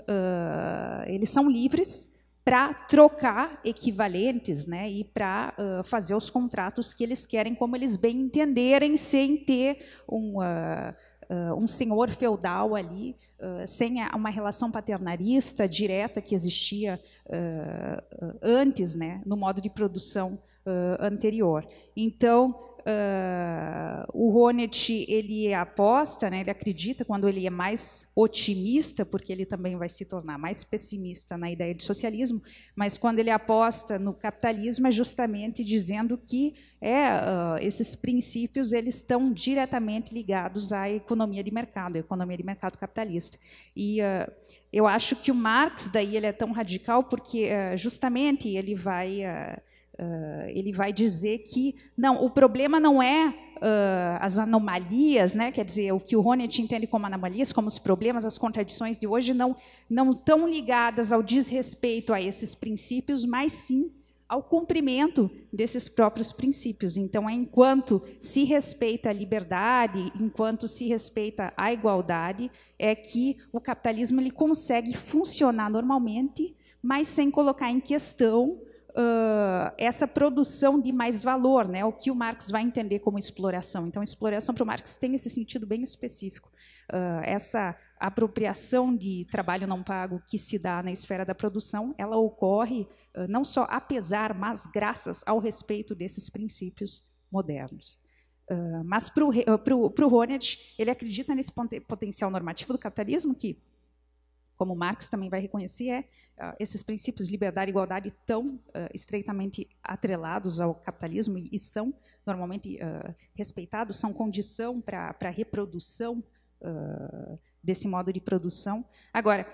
eles são livres para trocar equivalentes, né, e para fazer os contratos que eles querem, como eles bem entenderem, sem ter um um senhor feudal ali, sem uma relação paternalista direta que existia antes, né, no modo de produção anterior. Então, uh, o Honet ele aposta, né, ele acredita quando ele é mais otimista, porque ele também vai se tornar mais pessimista na ideia de socialismo, mas quando ele aposta no capitalismo é justamente dizendo que é, uh, esses princípios eles estão diretamente ligados à economia de mercado, à economia de mercado capitalista. E uh, eu acho que o Marx daí ele é tão radical porque justamente ele vai Uh, ele vai dizer que não, o problema não é uh, as anomalias, né? Quer dizer, o que o Honneth entende como anomalias, como os problemas, as contradições de hoje não não tão ligadas ao desrespeito a esses princípios, mas sim ao cumprimento desses próprios princípios. Então, é enquanto se respeita a liberdade, enquanto se respeita a igualdade, é que o capitalismo ele consegue funcionar normalmente, mas sem colocar em questão essa produção de mais valor, né? o que o Marx vai entender como exploração. Então, exploração para o Marx tem esse sentido bem específico, uh, essa apropriação de trabalho não pago que se dá na esfera da produção, ela ocorre uh, não só apesar, mas graças ao respeito desses princípios modernos. mas para o Ronald, ele acredita nesse potencial normativo do capitalismo que como Marx também vai reconhecer, é uh, esses princípios liberdade e igualdade tão uh, estreitamente atrelados ao capitalismo e, e são normalmente uh, respeitados, são condição para a reprodução desse modo de produção. Agora,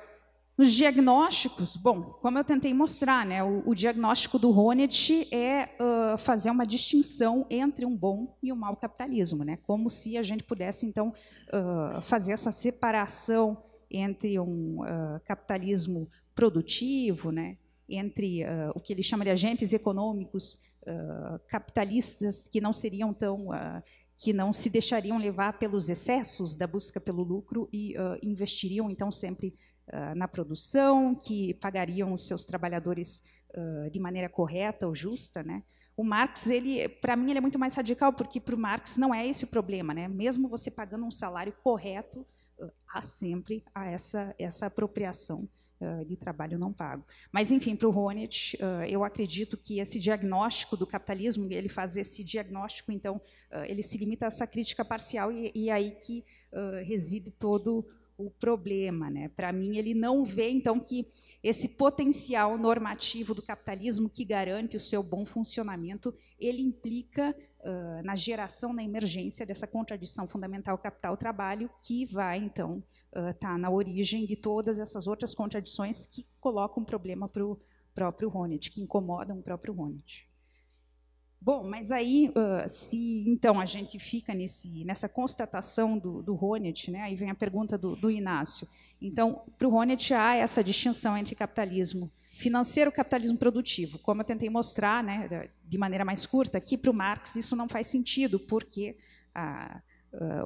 nos diagnósticos, bom, como eu tentei mostrar, né, o, o diagnóstico do Honneth é fazer uma distinção entre um bom e um mau capitalismo, né, como se a gente pudesse, então, fazer essa separação entre um uh, capitalismo produtivo, né, entre uh, o que ele chama de agentes econômicos uh, capitalistas que não seriam tão que não se deixariam levar pelos excessos da busca pelo lucro e investiriam então sempre na produção, que pagariam os seus trabalhadores de maneira correta ou justa, né? o Marx, ele, para mim, ele é muito mais radical, porque para o Marx não é esse o problema, né? Mesmo você pagando um salário correto, há sempre há essa, essa apropriação uh, de trabalho não pago. Mas, enfim, para o Honneth, uh, eu acredito que esse diagnóstico do capitalismo, ele faz esse diagnóstico, então, uh, ele se limita a essa crítica parcial e, e é aí que reside todo o problema. Né? Para mim, ele não vê, então, que esse potencial normativo do capitalismo que garante o seu bom funcionamento, ele implica na geração, na emergência dessa contradição fundamental capital-trabalho, que vai, então, estar uh, tá na origem de todas essas outras contradições que colocam problema para o próprio Honneth, que incomodam o próprio Honneth. Bom, mas aí, uh, se então a gente fica nesse, nessa constatação do, do Honneth, né, aí vem a pergunta do, do Inácio. Então, para o Honneth há essa distinção entre capitalismo Financeiro, capitalismo produtivo. Como eu tentei mostrar, né, de maneira mais curta, aqui para o Marx isso não faz sentido, porque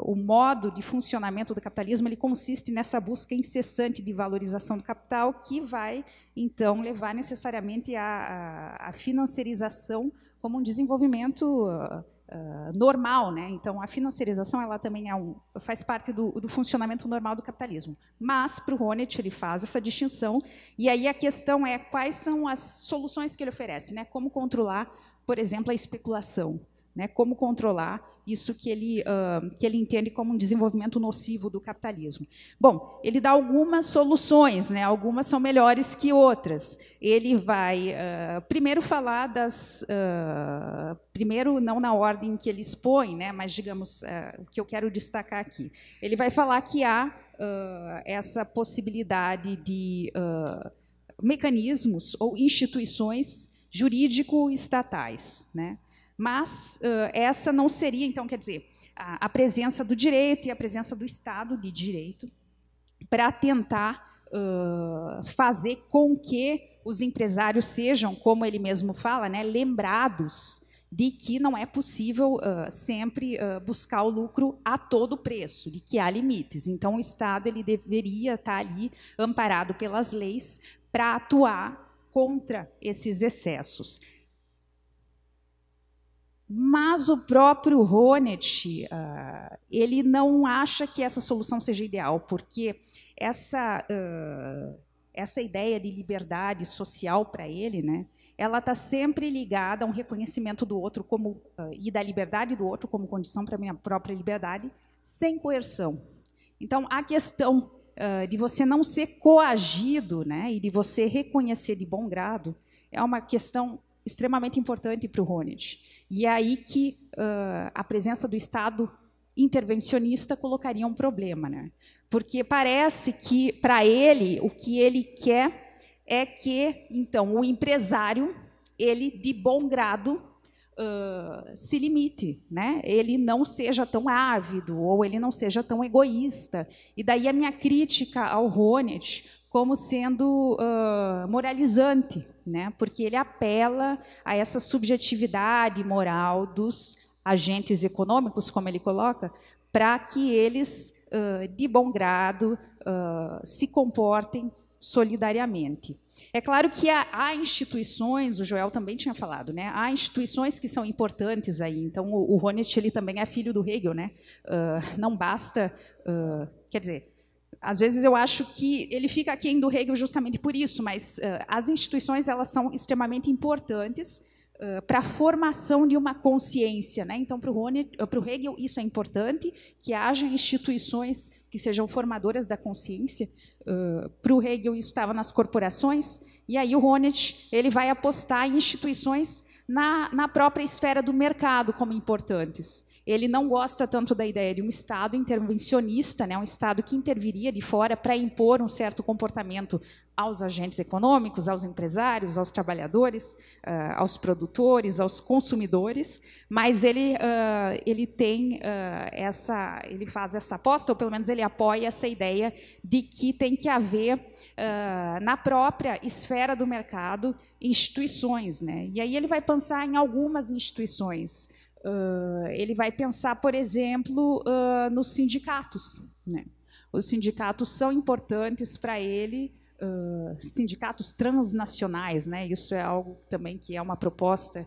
o modo de funcionamento do capitalismo ele consiste nessa busca incessante de valorização do capital, que vai, então, levar necessariamente à, à financiarização como um desenvolvimento ah, ah, normal, né? Então a financiarização ela também é um, faz parte do, do funcionamento normal do capitalismo. Mas para o Honneth ele faz essa distinção e aí a questão é quais são as soluções que ele oferece, né? Como controlar, por exemplo, a especulação né, como controlar isso que ele, uh, que ele entende como um desenvolvimento nocivo do capitalismo. Bom, ele dá algumas soluções, né, algumas são melhores que outras. Ele vai uh, primeiro falar das. Uh, primeiro, não na ordem que ele expõe, né, mas digamos o que eu quero destacar aqui. Ele vai falar que há essa possibilidade de mecanismos ou instituições jurídico-estatais. Né? mas uh, essa não seria, então, quer dizer, a, a, presença do direito e a presença do Estado de direito para tentar uh, fazer com que os empresários sejam, como ele mesmo fala, né, lembrados de que não é possível uh, sempre uh, buscar o lucro a todo preço, de que há limites. Então, o Estado ele deveria estar tá ali amparado pelas leis para atuar contra esses excessos. Mas o próprio Honneth, ah, uh, ele não acha que essa solução seja ideal, porque essa, uh, essa ideia de liberdade social para ele, né, ela está sempre ligada a um reconhecimento do outro como uh, e da liberdade do outro como condição para a minha própria liberdade, sem coerção. Então, a questão de você não ser coagido né, e de você reconhecer de bom grado é uma questão extremamente importante para o Ronald. E é aí que uh, a presença do Estado intervencionista colocaria um problema, né? Porque parece que, para ele, o que ele quer é que, então, o empresário, ele, de bom grado, Uh, se limite, né? ele não seja tão ávido ou ele não seja tão egoísta. E daí a minha crítica ao Honneth como sendo uh, moralizante, né? porque ele apela a essa subjetividade moral dos agentes econômicos, como ele coloca, para que eles, de bom grado, se comportem solidariamente. É claro que há, instituições, o Joel também tinha falado, né? Há instituições que são importantes aí. Então o, o ele também é filho do Hegel, né? Uh, não basta, quer dizer, às vezes eu acho que ele fica aquém do Hegel justamente por isso, mas uh, as instituições elas são extremamente importantes uh, eh, para a formação de uma consciência. Né? Então, para o eh, Hegel, isso é importante, que haja instituições que sejam formadoras da consciência. Uh, para o Hegel, isso estava nas corporações. E aí o Honneth ele vai apostar em instituições na, na própria esfera do mercado como importantes. Ele não gosta tanto da ideia de um Estado intervencionista, né, um Estado que interviria de fora para impor um certo comportamento aos agentes econômicos, aos empresários, aos trabalhadores, uh, aos produtores, aos consumidores, mas ele, uh, ele tem uh, essa, ele faz essa aposta, ou pelo menos ele apoia essa ideia de que tem que haver na própria esfera do mercado instituições, né? E aí ele vai pensar em algumas instituições Uh, ele vai pensar, por exemplo, uh, nos sindicatos. Né? Os sindicatos são importantes para ele, uh, sindicatos transnacionais. Né? Isso é algo também que é uma proposta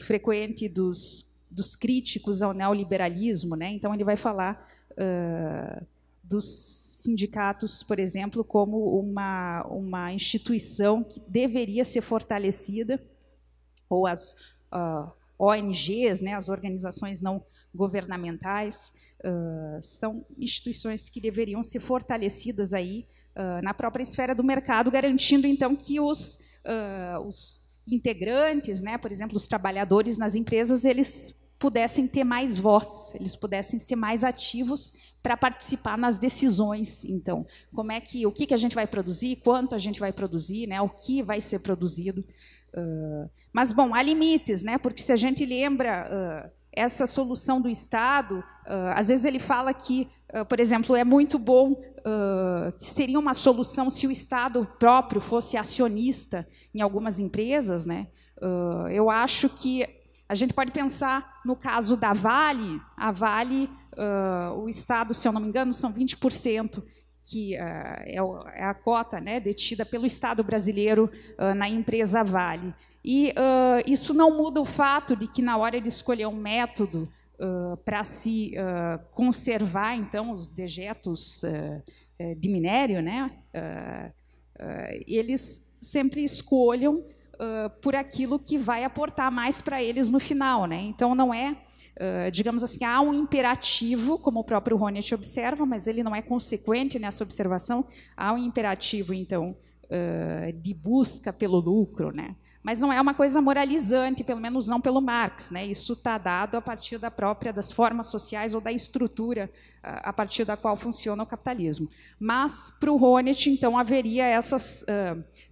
frequente dos, dos, críticos ao neoliberalismo. Né? Então, ele vai falar dos sindicatos, por exemplo, como uma, uma instituição que deveria ser fortalecida, ou as ONGs, né, as organizações não governamentais, uh, são instituições que deveriam ser fortalecidas aí uh, na própria esfera do mercado, garantindo então que os, uh, os integrantes, né, por exemplo, os trabalhadores nas empresas, eles pudessem ter mais voz, eles pudessem ser mais ativos para participar nas decisões. Então, como é que o que, que a gente vai produzir, quanto a gente vai produzir, né, o que vai ser produzido. Uh, mas, bom, há limites, né? porque se a gente lembra uh, essa solução do Estado, uh, às vezes ele fala que, por exemplo, é muito bom, que seria uma solução se o Estado próprio fosse acionista em algumas empresas. Né? eu acho que a gente pode pensar no caso da Vale, a Vale, o Estado, se eu não me engano, são 20% que uh, é a cota né, detida pelo Estado brasileiro uh, na empresa Vale. E uh, isso não muda o fato de que, na hora de escolher um método para se conservar, então, os dejetos eh, de minério, né, eles sempre escolham por aquilo que vai aportar mais para eles no final. Né? Então, não é ah, digamos assim, há um imperativo, como o próprio Honneth observa, mas ele não é consequente nessa né, observação, há um imperativo, então, uh, de busca pelo lucro, né? Mas não é uma coisa moralizante, pelo menos não pelo Marx, né? Isso está dado a partir da própria das formas sociais ou da estrutura ah, a partir da qual funciona o capitalismo. Mas para o Honneth, então, haveria essas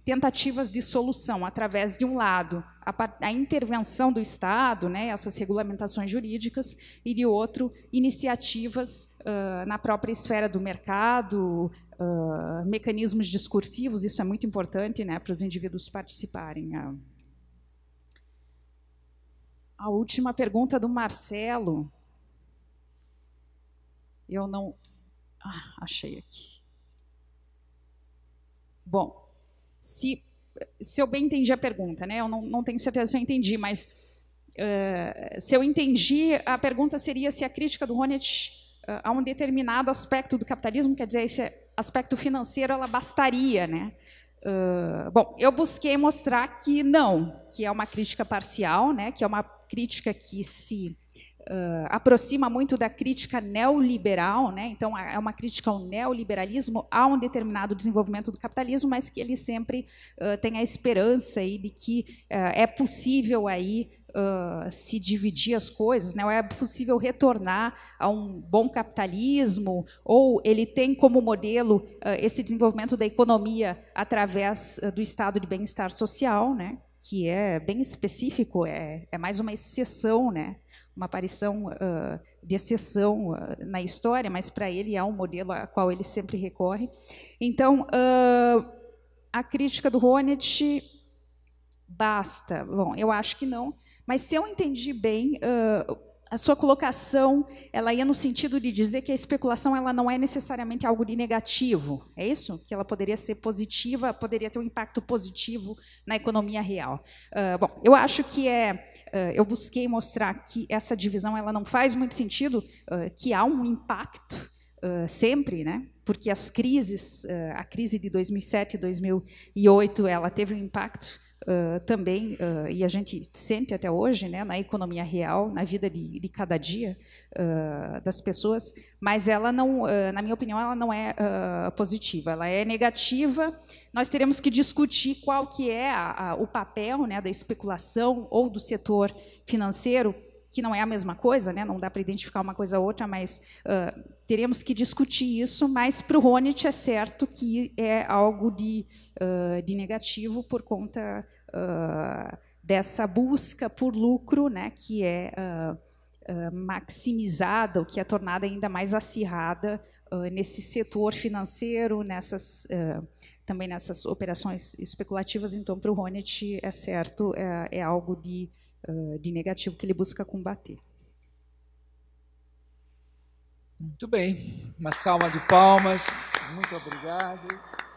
tentativas de solução através de um lado a, a intervenção do Estado, né, essas regulamentações jurídicas, e de outro, iniciativas uh, na própria esfera do mercado, uh, mecanismos discursivos, isso é muito importante né, para os indivíduos participarem. A, a última pergunta do Marcelo. Eu não. Ah, achei aqui. Bom, se se eu bem entendi a pergunta, né? Eu não, não tenho certeza se eu entendi, mas uh, se eu entendi, a pergunta seria se a crítica do Honneth uh, a um determinado aspecto do capitalismo, quer dizer, esse aspecto financeiro, ela bastaria, né? Uh, bom, eu busquei mostrar que não, que é uma crítica parcial, né? Que é uma crítica que se Uh, aproxima muito da crítica neoliberal, né? então é, é uma crítica ao neoliberalismo, a um determinado desenvolvimento do capitalismo, mas que ele sempre uh, tem a esperança aí de que uh, é possível aí Uh, se dividir as coisas, né? ou é possível retornar a um bom capitalismo, ou ele tem como modelo uh, esse desenvolvimento da economia através uh, do estado de bem-estar social, né? que é bem específico, é, é mais uma exceção, né? uma aparição uh, de exceção uh, na história, mas para ele há é um modelo a qual ele sempre recorre. Então, uh, a crítica do Honneth basta? Bom, eu acho que não. Mas se eu entendi bem a sua colocação, ela ia no sentido de dizer que a especulação ela não é necessariamente algo de negativo, é isso? Que ela poderia ser positiva, poderia ter um impacto positivo na economia real. Uh, bom, eu acho que é, uh, eu busquei mostrar que essa divisão ela não faz muito sentido, uh, que há um impacto sempre, né? Porque as crises, a crise de 2007 e 2008, ela teve um impacto também, uh, e a gente sente até hoje, né, na economia real, na vida de, de cada dia uh, das pessoas, mas ela não, na minha opinião, ela não é positiva, ela é negativa. Nós teremos que discutir qual que é a, a, o papel né, da especulação ou do setor financeiro que não é a mesma coisa, né? não dá para identificar uma coisa ou outra, mas uh, teremos que discutir isso, mas para o Ronit é certo que é algo de, uh, de negativo por conta ah, dessa busca por lucro, né, que é uh, maximizada, o que é tornada ainda mais acirrada nesse setor financeiro, nessas também nessas operações especulativas. Então, para o Honet, é certo, é, é algo de, de negativo que ele busca combater. Muito bem. Uma salva de palmas. Muito obrigado.